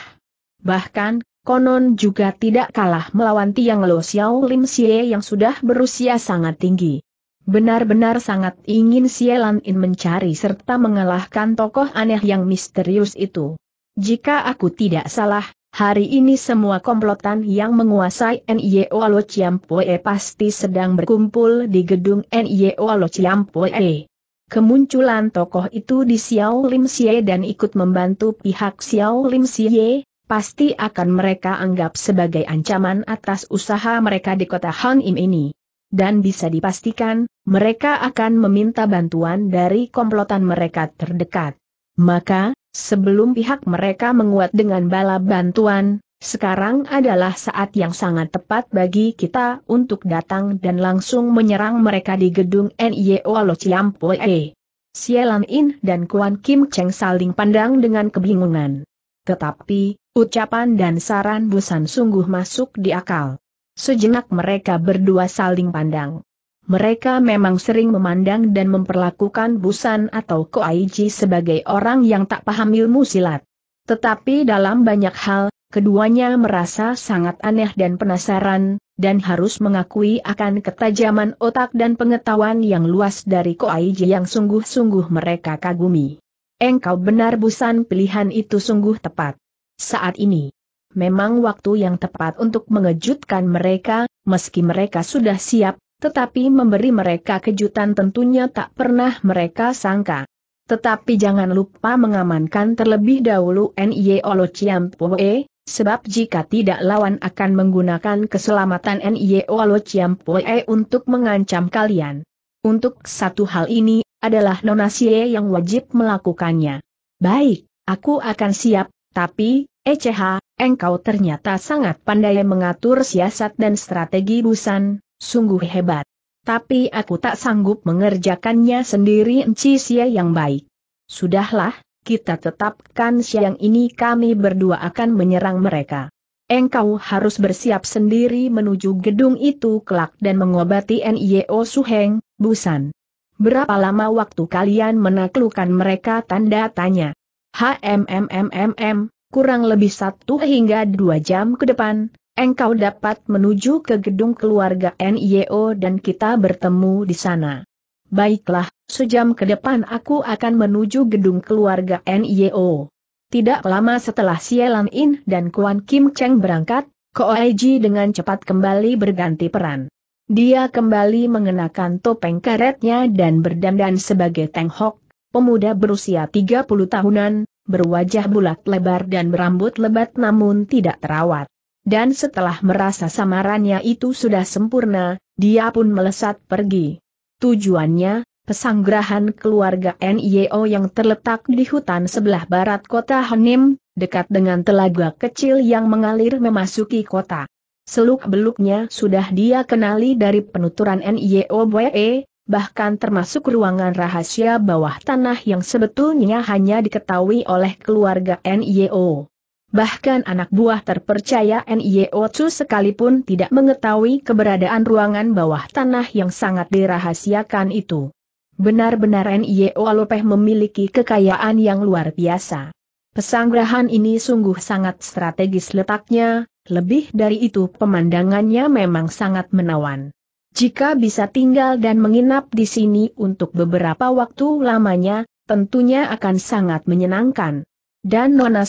Bahkan, konon juga tidak kalah melawan Tiang Lo Xiao Lim Siye yang sudah berusia sangat tinggi. Benar-benar sangat ingin Sielan In mencari serta mengalahkan tokoh aneh yang misterius itu. Jika aku tidak salah, Hari ini semua komplotan yang menguasai NIO Lo Ciampue pasti sedang berkumpul di gedung NIO Lo Ciampue. Kemunculan tokoh itu di Xiao Lim Xie dan ikut membantu pihak Xiao Lim Xie, pasti akan mereka anggap sebagai ancaman atas usaha mereka di kota Hang Im ini. Dan bisa dipastikan, mereka akan meminta bantuan dari komplotan mereka terdekat. Maka, Sebelum pihak mereka menguat dengan bala bantuan, sekarang adalah saat yang sangat tepat bagi kita untuk datang dan langsung menyerang mereka di gedung NIO Lo Ciampoe. Sielan In dan Kuan Kim Cheng saling pandang dengan kebingungan. Tetapi, ucapan dan saran Busan sungguh masuk di akal. Sejenak mereka berdua saling pandang. Mereka memang sering memandang dan memperlakukan Busan atau Koaiji sebagai orang yang tak paham ilmu silat. Tetapi dalam banyak hal, keduanya merasa sangat aneh dan penasaran, dan harus mengakui akan ketajaman otak dan pengetahuan yang luas dari Koaiji yang sungguh-sungguh mereka kagumi. Engkau benar Busan pilihan itu sungguh tepat. Saat ini memang waktu yang tepat untuk mengejutkan mereka, meski mereka sudah siap, tetapi memberi mereka kejutan tentunya tak pernah mereka sangka. Tetapi jangan lupa mengamankan terlebih dahulu NIE Olo sebab jika tidak lawan akan menggunakan keselamatan NIE Olo untuk mengancam kalian. Untuk satu hal ini, adalah Nona yang wajib melakukannya. Baik, aku akan siap, tapi, ECH, engkau ternyata sangat pandai mengatur siasat dan strategi Busan, Sungguh hebat. Tapi aku tak sanggup mengerjakannya sendiri Enci Sia yang baik. Sudahlah, kita tetapkan siang ini kami berdua akan menyerang mereka. Engkau harus bersiap sendiri menuju gedung itu kelak dan mengobati NIO Suheng, Busan. Berapa lama waktu kalian menaklukkan mereka tanda tanya? HMMMMM, kurang lebih satu hingga dua jam ke depan, engkau dapat menuju ke gedung keluarga NIO dan kita bertemu di sana. Baiklah, sejam ke depan aku akan menuju gedung keluarga NIO. Tidak lama setelah Sielan In dan Kuan Kim Cheng berangkat, Koaiji dengan cepat kembali berganti peran. Dia kembali mengenakan topeng karetnya dan berdandan sebagai Teng Hok, pemuda berusia 30 tahunan, berwajah bulat lebar dan berambut lebat namun tidak terawat dan setelah merasa samarannya itu sudah sempurna, dia pun melesat pergi. Tujuannya, pesanggrahan keluarga NIO yang terletak di hutan sebelah barat kota Hanim, dekat dengan telaga kecil yang mengalir memasuki kota. Seluk-beluknya sudah dia kenali dari penuturan NIO Boye, bahkan termasuk ruangan rahasia bawah tanah yang sebetulnya hanya diketahui oleh keluarga NIO. Bahkan anak buah terpercaya NIO Chu sekalipun tidak mengetahui keberadaan ruangan bawah tanah yang sangat dirahasiakan itu. Benar-benar NIO Lopeh memiliki kekayaan yang luar biasa. Pesanggrahan ini sungguh sangat strategis letaknya, lebih dari itu pemandangannya memang sangat menawan. Jika bisa tinggal dan menginap di sini untuk beberapa waktu lamanya, tentunya akan sangat menyenangkan dan Nona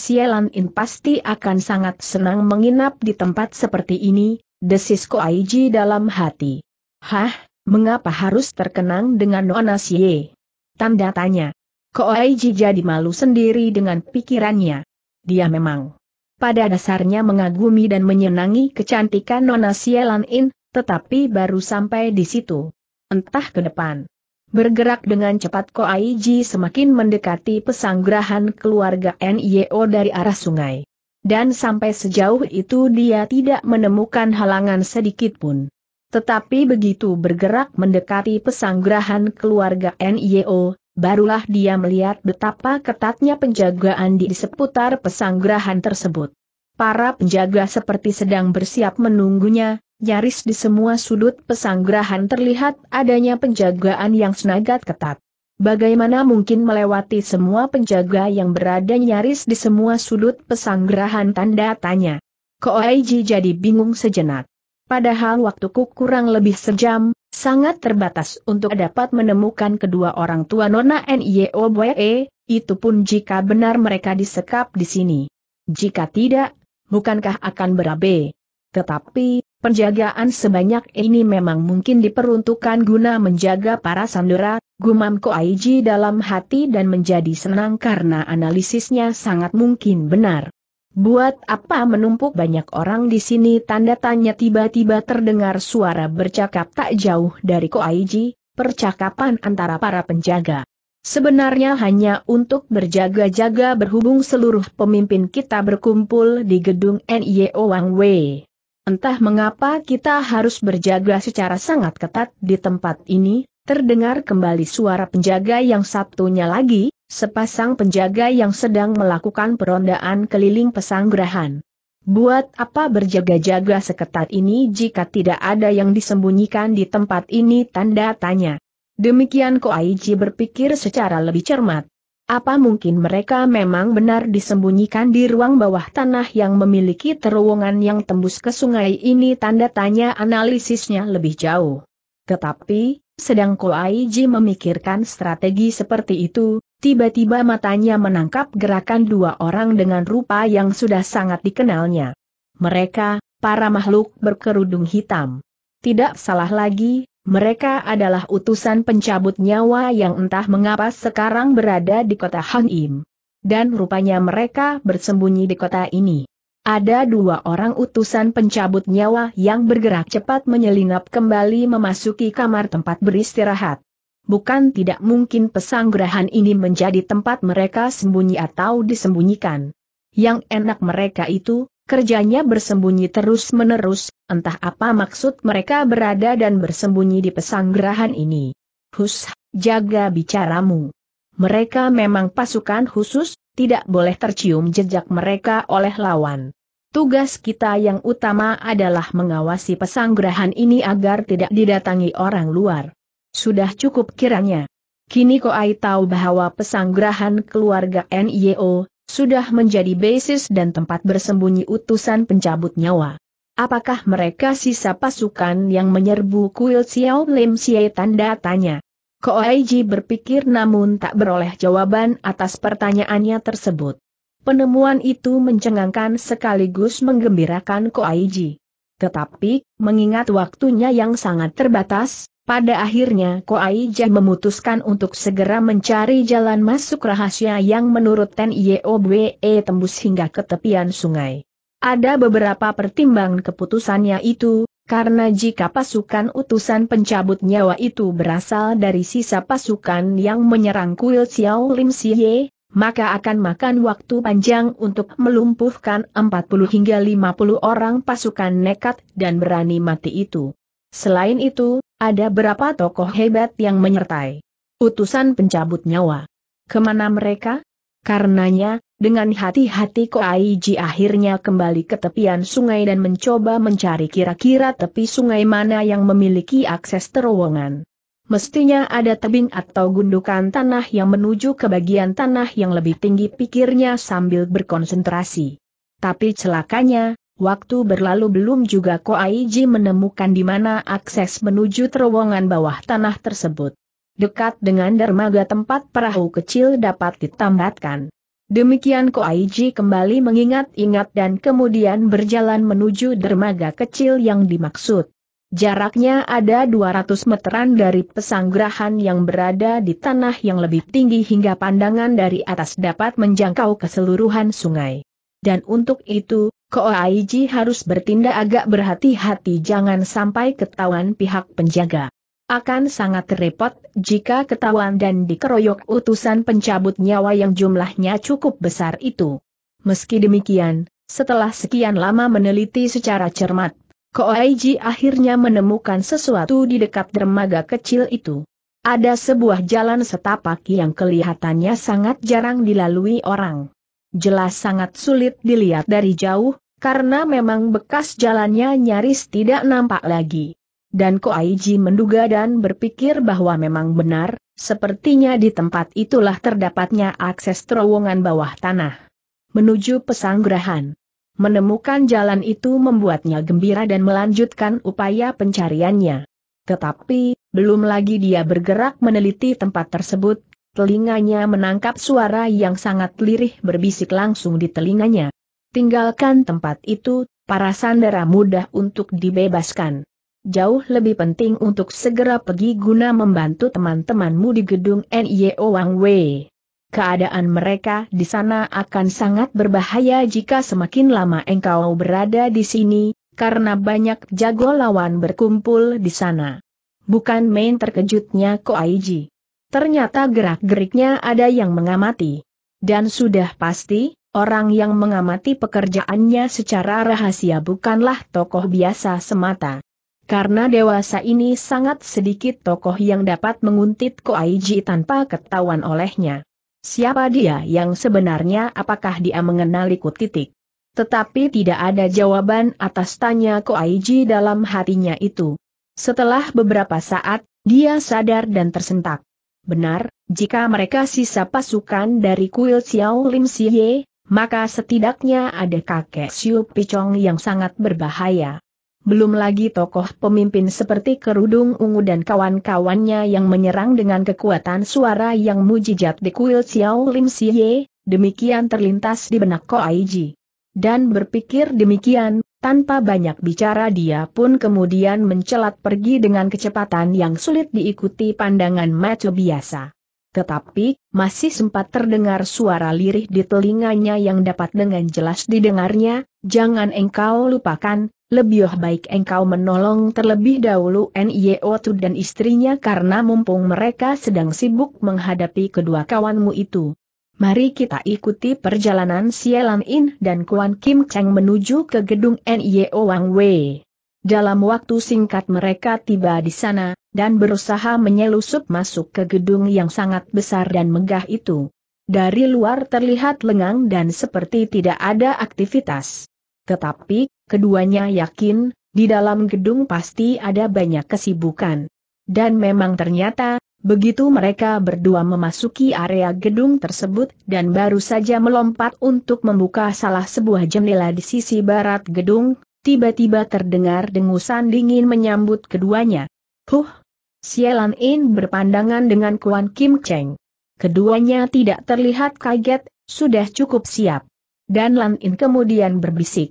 In pasti akan sangat senang menginap di tempat seperti ini, desis Ko Aiji dalam hati. Hah, mengapa harus terkenang dengan Nona Sie? Tanda tanya. Ko Aiji jadi malu sendiri dengan pikirannya. Dia memang pada dasarnya mengagumi dan menyenangi kecantikan Nona In, tetapi baru sampai di situ. Entah ke depan. Bergerak dengan cepat Ko Aiji semakin mendekati pesanggrahan keluarga NIO dari arah sungai. Dan sampai sejauh itu dia tidak menemukan halangan sedikit pun. Tetapi begitu bergerak mendekati pesanggrahan keluarga NIO, barulah dia melihat betapa ketatnya penjagaan di seputar pesanggrahan tersebut. Para penjaga seperti sedang bersiap menunggunya, Nyaris di semua sudut pesanggrahan terlihat adanya penjagaan yang senagat ketat. Bagaimana mungkin melewati semua penjaga yang berada nyaris di semua sudut pesanggrahan tanda tanya. Aiji jadi bingung sejenak. Padahal waktuku kurang lebih sejam, sangat terbatas untuk dapat menemukan kedua orang tua Nona N.I.O. Boye, itu pun jika benar mereka disekap di sini. Jika tidak, bukankah akan berabe? Tetapi, Penjagaan sebanyak ini memang mungkin diperuntukkan guna menjaga para sandera, gumam Ko Aiji dalam hati dan menjadi senang karena analisisnya sangat mungkin benar. Buat apa menumpuk banyak orang di sini tanda tanya tiba-tiba terdengar suara bercakap tak jauh dari Ko Aiji, percakapan antara para penjaga. Sebenarnya hanya untuk berjaga-jaga berhubung seluruh pemimpin kita berkumpul di gedung NIO Wang Wei. Entah mengapa kita harus berjaga secara sangat ketat di tempat ini, terdengar kembali suara penjaga yang satunya lagi, sepasang penjaga yang sedang melakukan perondaan keliling pesanggrahan. Buat apa berjaga-jaga seketat ini jika tidak ada yang disembunyikan di tempat ini tanda tanya. Demikian Aiji berpikir secara lebih cermat. Apa mungkin mereka memang benar disembunyikan di ruang bawah tanah yang memiliki terowongan yang tembus ke sungai ini tanda tanya analisisnya lebih jauh. Tetapi, sedang Koaiji memikirkan strategi seperti itu, tiba-tiba matanya menangkap gerakan dua orang dengan rupa yang sudah sangat dikenalnya. Mereka, para makhluk berkerudung hitam. Tidak salah lagi, mereka adalah utusan pencabut nyawa yang entah mengapa sekarang berada di kota Hanim, Dan rupanya mereka bersembunyi di kota ini. Ada dua orang utusan pencabut nyawa yang bergerak cepat menyelinap kembali memasuki kamar tempat beristirahat. Bukan tidak mungkin pesanggrahan ini menjadi tempat mereka sembunyi atau disembunyikan. Yang enak mereka itu, Kerjanya bersembunyi terus-menerus, entah apa maksud mereka berada dan bersembunyi di pesanggerahan ini. Hus, jaga bicaramu. Mereka memang pasukan khusus, tidak boleh tercium jejak mereka oleh lawan. Tugas kita yang utama adalah mengawasi pesanggerahan ini agar tidak didatangi orang luar. Sudah cukup kiranya. Kini Koai tahu bahwa pesanggerahan keluarga NIO, sudah menjadi basis dan tempat bersembunyi utusan pencabut nyawa. Apakah mereka sisa pasukan yang menyerbu kuil Xiao Lim Xie tanda tanya? Ko Koaiji berpikir namun tak beroleh jawaban atas pertanyaannya tersebut. Penemuan itu mencengangkan sekaligus menggembirakan Koaiji. Tetapi, mengingat waktunya yang sangat terbatas, pada akhirnya Ko Koaija memutuskan untuk segera mencari jalan masuk rahasia yang menurut Ten Yeobwe e tembus hingga ke tepian sungai. Ada beberapa pertimbangan keputusannya itu, karena jika pasukan utusan pencabut nyawa itu berasal dari sisa pasukan yang menyerang kuil Xiao Lim Siye, maka akan makan waktu panjang untuk melumpuhkan 40 hingga 50 orang pasukan nekat dan berani mati itu. Selain itu, ada berapa tokoh hebat yang menyertai utusan pencabut nyawa. Kemana mereka? Karenanya, dengan hati-hati Ko Aiji akhirnya kembali ke tepian sungai dan mencoba mencari kira-kira tepi sungai mana yang memiliki akses terowongan. Mestinya ada tebing atau gundukan tanah yang menuju ke bagian tanah yang lebih tinggi pikirnya sambil berkonsentrasi. Tapi celakanya, Waktu berlalu belum juga Ko Koaiji menemukan di mana akses menuju terowongan bawah tanah tersebut. Dekat dengan dermaga tempat perahu kecil dapat ditambatkan. Demikian Ko Koaiji kembali mengingat-ingat dan kemudian berjalan menuju dermaga kecil yang dimaksud. Jaraknya ada 200 meteran dari pesanggrahan yang berada di tanah yang lebih tinggi hingga pandangan dari atas dapat menjangkau keseluruhan sungai. Dan untuk itu, Koaiji harus bertindak agak berhati-hati jangan sampai ketahuan pihak penjaga. Akan sangat repot jika ketahuan dan dikeroyok utusan pencabut nyawa yang jumlahnya cukup besar itu. Meski demikian, setelah sekian lama meneliti secara cermat, Koaiji akhirnya menemukan sesuatu di dekat dermaga kecil itu. Ada sebuah jalan setapak yang kelihatannya sangat jarang dilalui orang jelas sangat sulit dilihat dari jauh, karena memang bekas jalannya nyaris tidak nampak lagi. Dan Ko Aiji menduga dan berpikir bahwa memang benar, sepertinya di tempat itulah terdapatnya akses terowongan bawah tanah. Menuju pesanggrahan. Menemukan jalan itu membuatnya gembira dan melanjutkan upaya pencariannya. Tetapi, belum lagi dia bergerak meneliti tempat tersebut, telinganya menangkap suara yang sangat lirih berbisik langsung di telinganya. Tinggalkan tempat itu, para sandera mudah untuk dibebaskan. Jauh lebih penting untuk segera pergi guna membantu teman-temanmu di gedung NIO Wang Wei. Keadaan mereka di sana akan sangat berbahaya jika semakin lama engkau berada di sini, karena banyak jago lawan berkumpul di sana. Bukan main terkejutnya Ko Aiji. Ternyata gerak-geriknya ada yang mengamati. Dan sudah pasti, orang yang mengamati pekerjaannya secara rahasia bukanlah tokoh biasa semata. Karena dewasa ini sangat sedikit tokoh yang dapat menguntit Koaiji tanpa ketahuan olehnya. Siapa dia yang sebenarnya apakah dia mengenali titik? Tetapi tidak ada jawaban atas tanya Koaiji dalam hatinya itu. Setelah beberapa saat, dia sadar dan tersentak. Benar, jika mereka sisa pasukan dari kuil Xiao Lim Si Ye, maka setidaknya ada kakek Xiu Picong yang sangat berbahaya. Belum lagi tokoh pemimpin seperti Kerudung Ungu dan kawan-kawannya yang menyerang dengan kekuatan suara yang mujijat di kuil Xiao Lim Si Ye, demikian terlintas di benak Ko Aiji. Dan berpikir demikian, tanpa banyak bicara dia pun kemudian mencelat pergi dengan kecepatan yang sulit diikuti pandangan mata biasa. Tetapi, masih sempat terdengar suara lirih di telinganya yang dapat dengan jelas didengarnya, jangan engkau lupakan, lebih baik engkau menolong terlebih dahulu nio dan istrinya karena mumpung mereka sedang sibuk menghadapi kedua kawanmu itu. Mari kita ikuti perjalanan Sielan In dan Kuan Kim Cheng menuju ke gedung NIO e Wang Wei. Dalam waktu singkat mereka tiba di sana, dan berusaha menyelusup masuk ke gedung yang sangat besar dan megah itu. Dari luar terlihat lengang dan seperti tidak ada aktivitas. Tetapi, keduanya yakin, di dalam gedung pasti ada banyak kesibukan. Dan memang ternyata, Begitu mereka berdua memasuki area gedung tersebut dan baru saja melompat untuk membuka salah sebuah jendela di sisi barat gedung, tiba-tiba terdengar dengusan dingin menyambut keduanya. Huh! Sialan In berpandangan dengan Kuan Kim Cheng. Keduanya tidak terlihat kaget, sudah cukup siap. Dan Lan In kemudian berbisik.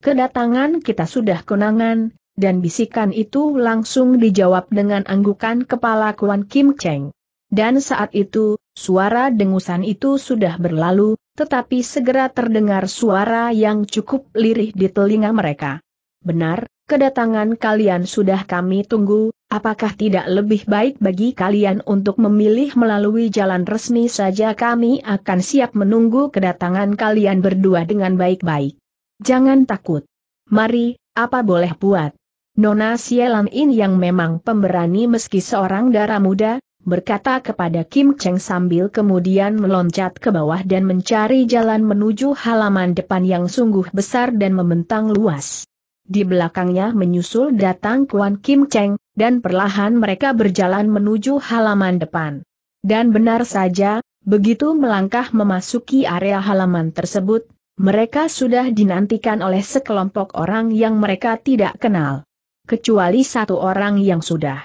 Kedatangan kita sudah kenangan dan bisikan itu langsung dijawab dengan anggukan kepala Kuan Kim Cheng. Dan saat itu, suara dengusan itu sudah berlalu, tetapi segera terdengar suara yang cukup lirih di telinga mereka. Benar, kedatangan kalian sudah kami tunggu, apakah tidak lebih baik bagi kalian untuk memilih melalui jalan resmi saja kami akan siap menunggu kedatangan kalian berdua dengan baik-baik. Jangan takut. Mari, apa boleh buat. Nona Sielam In yang memang pemberani meski seorang darah muda, berkata kepada Kim Cheng sambil kemudian meloncat ke bawah dan mencari jalan menuju halaman depan yang sungguh besar dan membentang luas. Di belakangnya menyusul datang Kuan Kim Cheng, dan perlahan mereka berjalan menuju halaman depan. Dan benar saja, begitu melangkah memasuki area halaman tersebut, mereka sudah dinantikan oleh sekelompok orang yang mereka tidak kenal kecuali satu orang yang sudah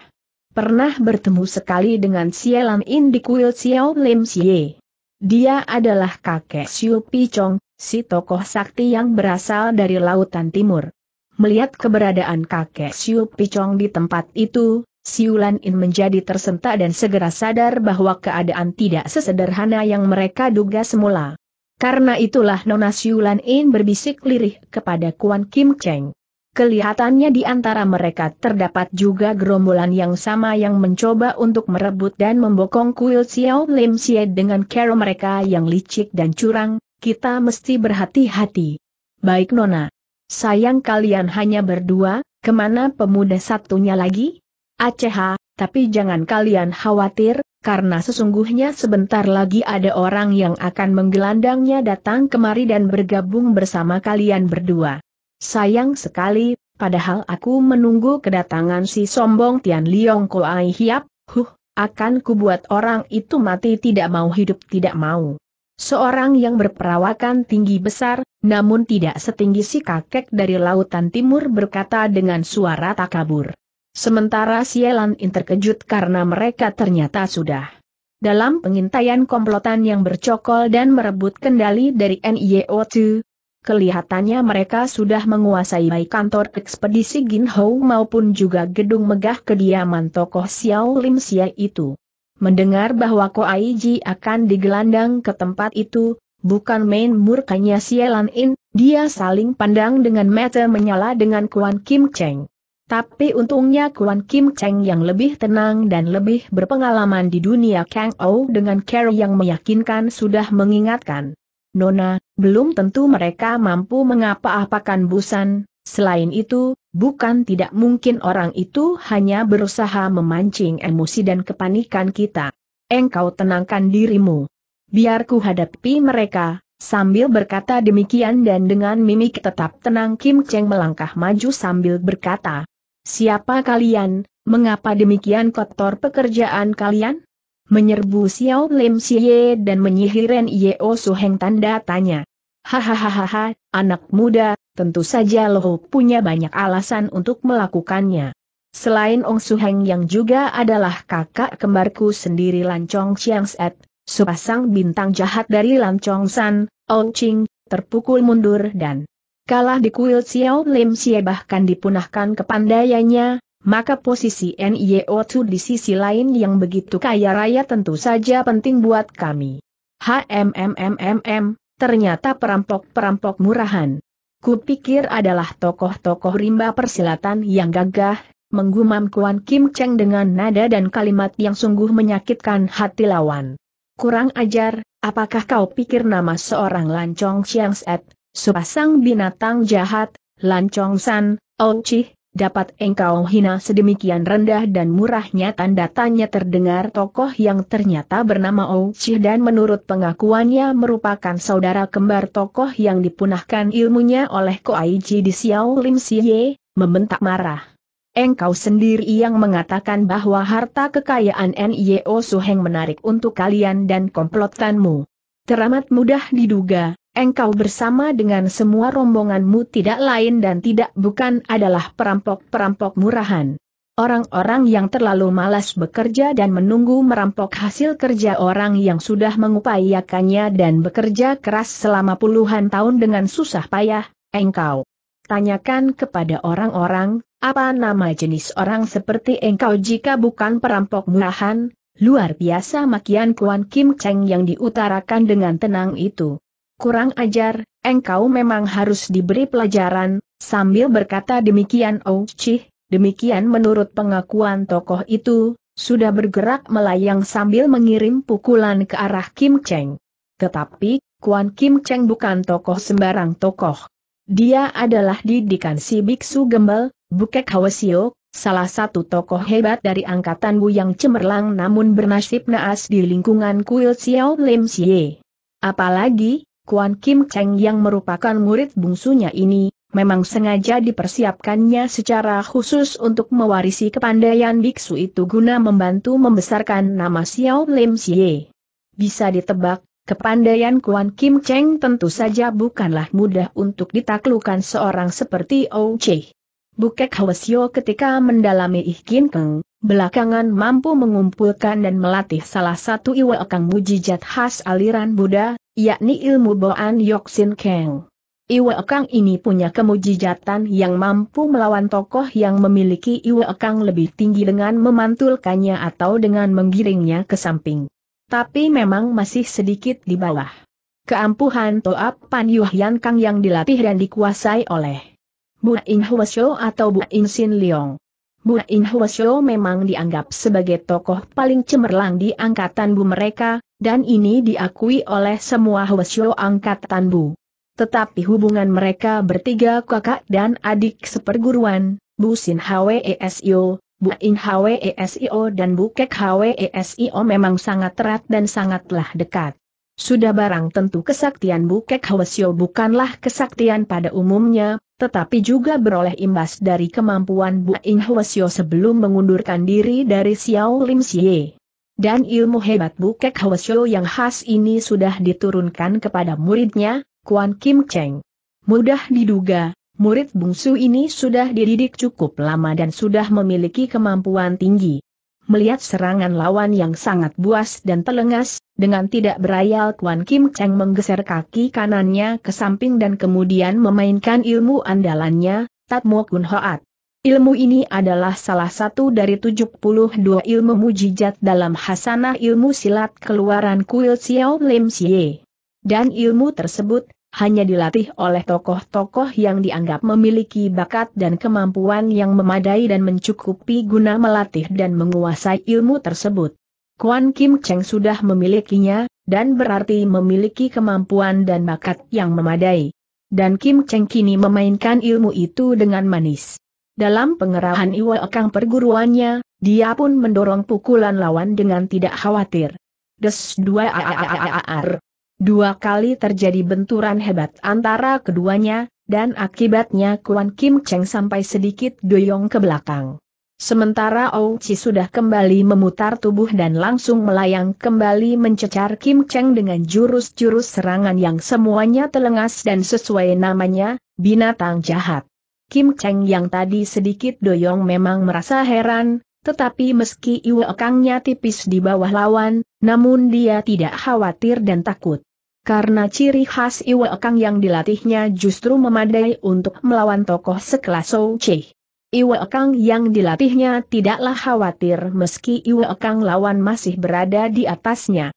pernah bertemu sekali dengan Sialan In di kuil Xiao Lim Xie. Dia adalah kakek Siu Pi Chong, si tokoh sakti yang berasal dari Lautan Timur. Melihat keberadaan kakek Siu Pi Chong di tempat itu, Siulan In menjadi tersentak dan segera sadar bahwa keadaan tidak sesederhana yang mereka duga semula. Karena itulah Nona Siulan In berbisik lirih kepada Kuan Kim Cheng. Kelihatannya di antara mereka terdapat juga gerombolan yang sama yang mencoba untuk merebut dan membokong kuil Xiao Lim Xie dengan cara mereka yang licik dan curang, kita mesti berhati-hati. Baik Nona. Sayang kalian hanya berdua, kemana pemuda satunya lagi? Aceh, tapi jangan kalian khawatir, karena sesungguhnya sebentar lagi ada orang yang akan menggelandangnya datang kemari dan bergabung bersama kalian berdua. Sayang sekali, padahal aku menunggu kedatangan si sombong Tian Liong Koai Hiap, huh, akan kubuat orang itu mati tidak mau hidup tidak mau. Seorang yang berperawakan tinggi besar, namun tidak setinggi si kakek dari lautan timur berkata dengan suara takabur. Sementara Sielan In terkejut karena mereka ternyata sudah dalam pengintaian komplotan yang bercokol dan merebut kendali dari NIO2, e Kelihatannya mereka sudah menguasai baik kantor ekspedisi Gin Hou maupun juga gedung megah kediaman tokoh Xiao Lim Xia itu. Mendengar bahwa Ko Ji akan digelandang ke tempat itu, bukan main murkanya Lan In, dia saling pandang dengan mata menyala dengan Kuan Kim Cheng. Tapi untungnya Kuan Kim Cheng yang lebih tenang dan lebih berpengalaman di dunia Kang Ou dengan care yang meyakinkan sudah mengingatkan. Nona, belum tentu mereka mampu mengapa-apakan Busan, selain itu, bukan tidak mungkin orang itu hanya berusaha memancing emosi dan kepanikan kita. Engkau tenangkan dirimu. Biar ku hadapi mereka, sambil berkata demikian dan dengan mimik tetap tenang Kim Cheng melangkah maju sambil berkata, Siapa kalian, mengapa demikian kotor pekerjaan kalian? Menyerbu Xiao Lim Xie dan menyihir Ren Su Heng tanda tanya. Hahaha, anak muda, tentu saja lo punya banyak alasan untuk melakukannya. Selain Ong Su Heng yang juga adalah kakak kembarku sendiri Lan Chong Chiang Set, sepasang bintang jahat dari Lan Chong San, Ong Ching, terpukul mundur dan kalah di kuil Xiao Lim Xie bahkan dipunahkan kepandaiannya, maka posisi NIO2 di sisi lain yang begitu kaya raya tentu saja penting buat kami. HMMMMM, ternyata perampok-perampok murahan. Kupikir adalah tokoh-tokoh rimba persilatan yang gagah, menggumam Kuan Kim Cheng dengan nada dan kalimat yang sungguh menyakitkan hati lawan. Kurang ajar, apakah kau pikir nama seorang lancong Siang Set, sepasang binatang jahat, lancong San, Ouchih, oh dapat engkau hina sedemikian rendah dan murahnya tanda tanya terdengar tokoh yang ternyata bernama Ou Chih dan menurut pengakuannya merupakan saudara kembar tokoh yang dipunahkan ilmunya oleh Ko Ji di Xiao Lim Siye, membentak marah. Engkau sendiri yang mengatakan bahwa harta kekayaan N.Y.O. Suheng menarik untuk kalian dan komplotanmu. Teramat mudah diduga, engkau bersama dengan semua rombonganmu tidak lain dan tidak bukan adalah perampok-perampok murahan. Orang-orang yang terlalu malas bekerja dan menunggu merampok hasil kerja orang yang sudah mengupayakannya dan bekerja keras selama puluhan tahun dengan susah payah, engkau. Tanyakan kepada orang-orang, apa nama jenis orang seperti engkau jika bukan perampok murahan, luar biasa makian Kuan Kim Cheng yang diutarakan dengan tenang itu kurang ajar, engkau memang harus diberi pelajaran, sambil berkata demikian Oh cih, demikian menurut pengakuan tokoh itu, sudah bergerak melayang sambil mengirim pukulan ke arah Kim Cheng. Tetapi, Kuan Kim Cheng bukan tokoh sembarang tokoh. Dia adalah didikan si biksu gembel, Bukek Hawasio, salah satu tokoh hebat dari angkatan Bu yang cemerlang namun bernasib naas di lingkungan kuil Xiao Lim Xie. Apalagi, Kuan Kim Cheng yang merupakan murid bungsunya ini, memang sengaja dipersiapkannya secara khusus untuk mewarisi kepandaian biksu itu guna membantu membesarkan nama Xiao Lim Xie. Bisa ditebak, kepandaian Kuan Kim Cheng tentu saja bukanlah mudah untuk ditaklukan seorang seperti Che. Bukek Hwasyo ketika mendalami Kin Keng, belakangan mampu mengumpulkan dan melatih salah satu iwa kang mujijat khas aliran Buddha, yakni ilmu Boan Yoxin Kang. Iwa Kang ini punya kemujijatan yang mampu melawan tokoh yang memiliki Iwa Kang lebih tinggi dengan memantulkannya atau dengan menggiringnya ke samping. Tapi memang masih sedikit di bawah. Keampuhan Toap Pan Yuhyan Kang yang dilatih dan dikuasai oleh Bu In Hwasyo atau Bu In Sin Leong. Bu In Hwasyo memang dianggap sebagai tokoh paling cemerlang di angkatan Bu mereka, dan ini diakui oleh semua Hwasyo angkatan Bu. Tetapi hubungan mereka bertiga kakak dan adik seperguruan, Bu Sin Hwesyo, e Bu In Hwesio e dan Bu Kek Hwesio e memang sangat erat dan sangatlah dekat. Sudah barang tentu kesaktian Bu Kek Hwesyo bukanlah kesaktian pada umumnya, tetapi juga beroleh imbas dari kemampuan Bu Ing Hwasyo sebelum mengundurkan diri dari Xiao Lim Xie. Dan ilmu hebat Bu Kek Hwasyo yang khas ini sudah diturunkan kepada muridnya, Kuan Kim Cheng. Mudah diduga, murid bungsu ini sudah dididik cukup lama dan sudah memiliki kemampuan tinggi melihat serangan lawan yang sangat buas dan telengas, dengan tidak berayal Kuan Kim Cheng menggeser kaki kanannya ke samping dan kemudian memainkan ilmu andalannya, Tatmo Kun Hoat. Ilmu ini adalah salah satu dari 72 ilmu mujizat dalam Hasanah ilmu silat keluaran kuil Xiao Lim Xie. Dan ilmu tersebut, hanya dilatih oleh tokoh-tokoh yang dianggap memiliki bakat dan kemampuan yang memadai dan mencukupi guna melatih dan menguasai ilmu tersebut. Kuan Kim Cheng sudah memilikinya, dan berarti memiliki kemampuan dan bakat yang memadai. Dan Kim Cheng kini memainkan ilmu itu dengan manis. Dalam pengerahan Iwa Kang perguruannya, dia pun mendorong pukulan lawan dengan tidak khawatir. Des 2 Dua kali terjadi benturan hebat antara keduanya, dan akibatnya Kuan Kim Cheng sampai sedikit doyong ke belakang. Sementara ou Ouchi sudah kembali memutar tubuh dan langsung melayang kembali mencecar Kim Cheng dengan jurus-jurus serangan yang semuanya telengas dan sesuai namanya, binatang jahat. Kim Cheng yang tadi sedikit doyong memang merasa heran, tetapi meski iwekangnya tipis di bawah lawan, namun dia tidak khawatir dan takut. Karena ciri khas Iwe yang dilatihnya justru memadai untuk melawan tokoh sekelas Sou Che. Iwe yang dilatihnya tidaklah khawatir meski Iwe lawan masih berada di atasnya.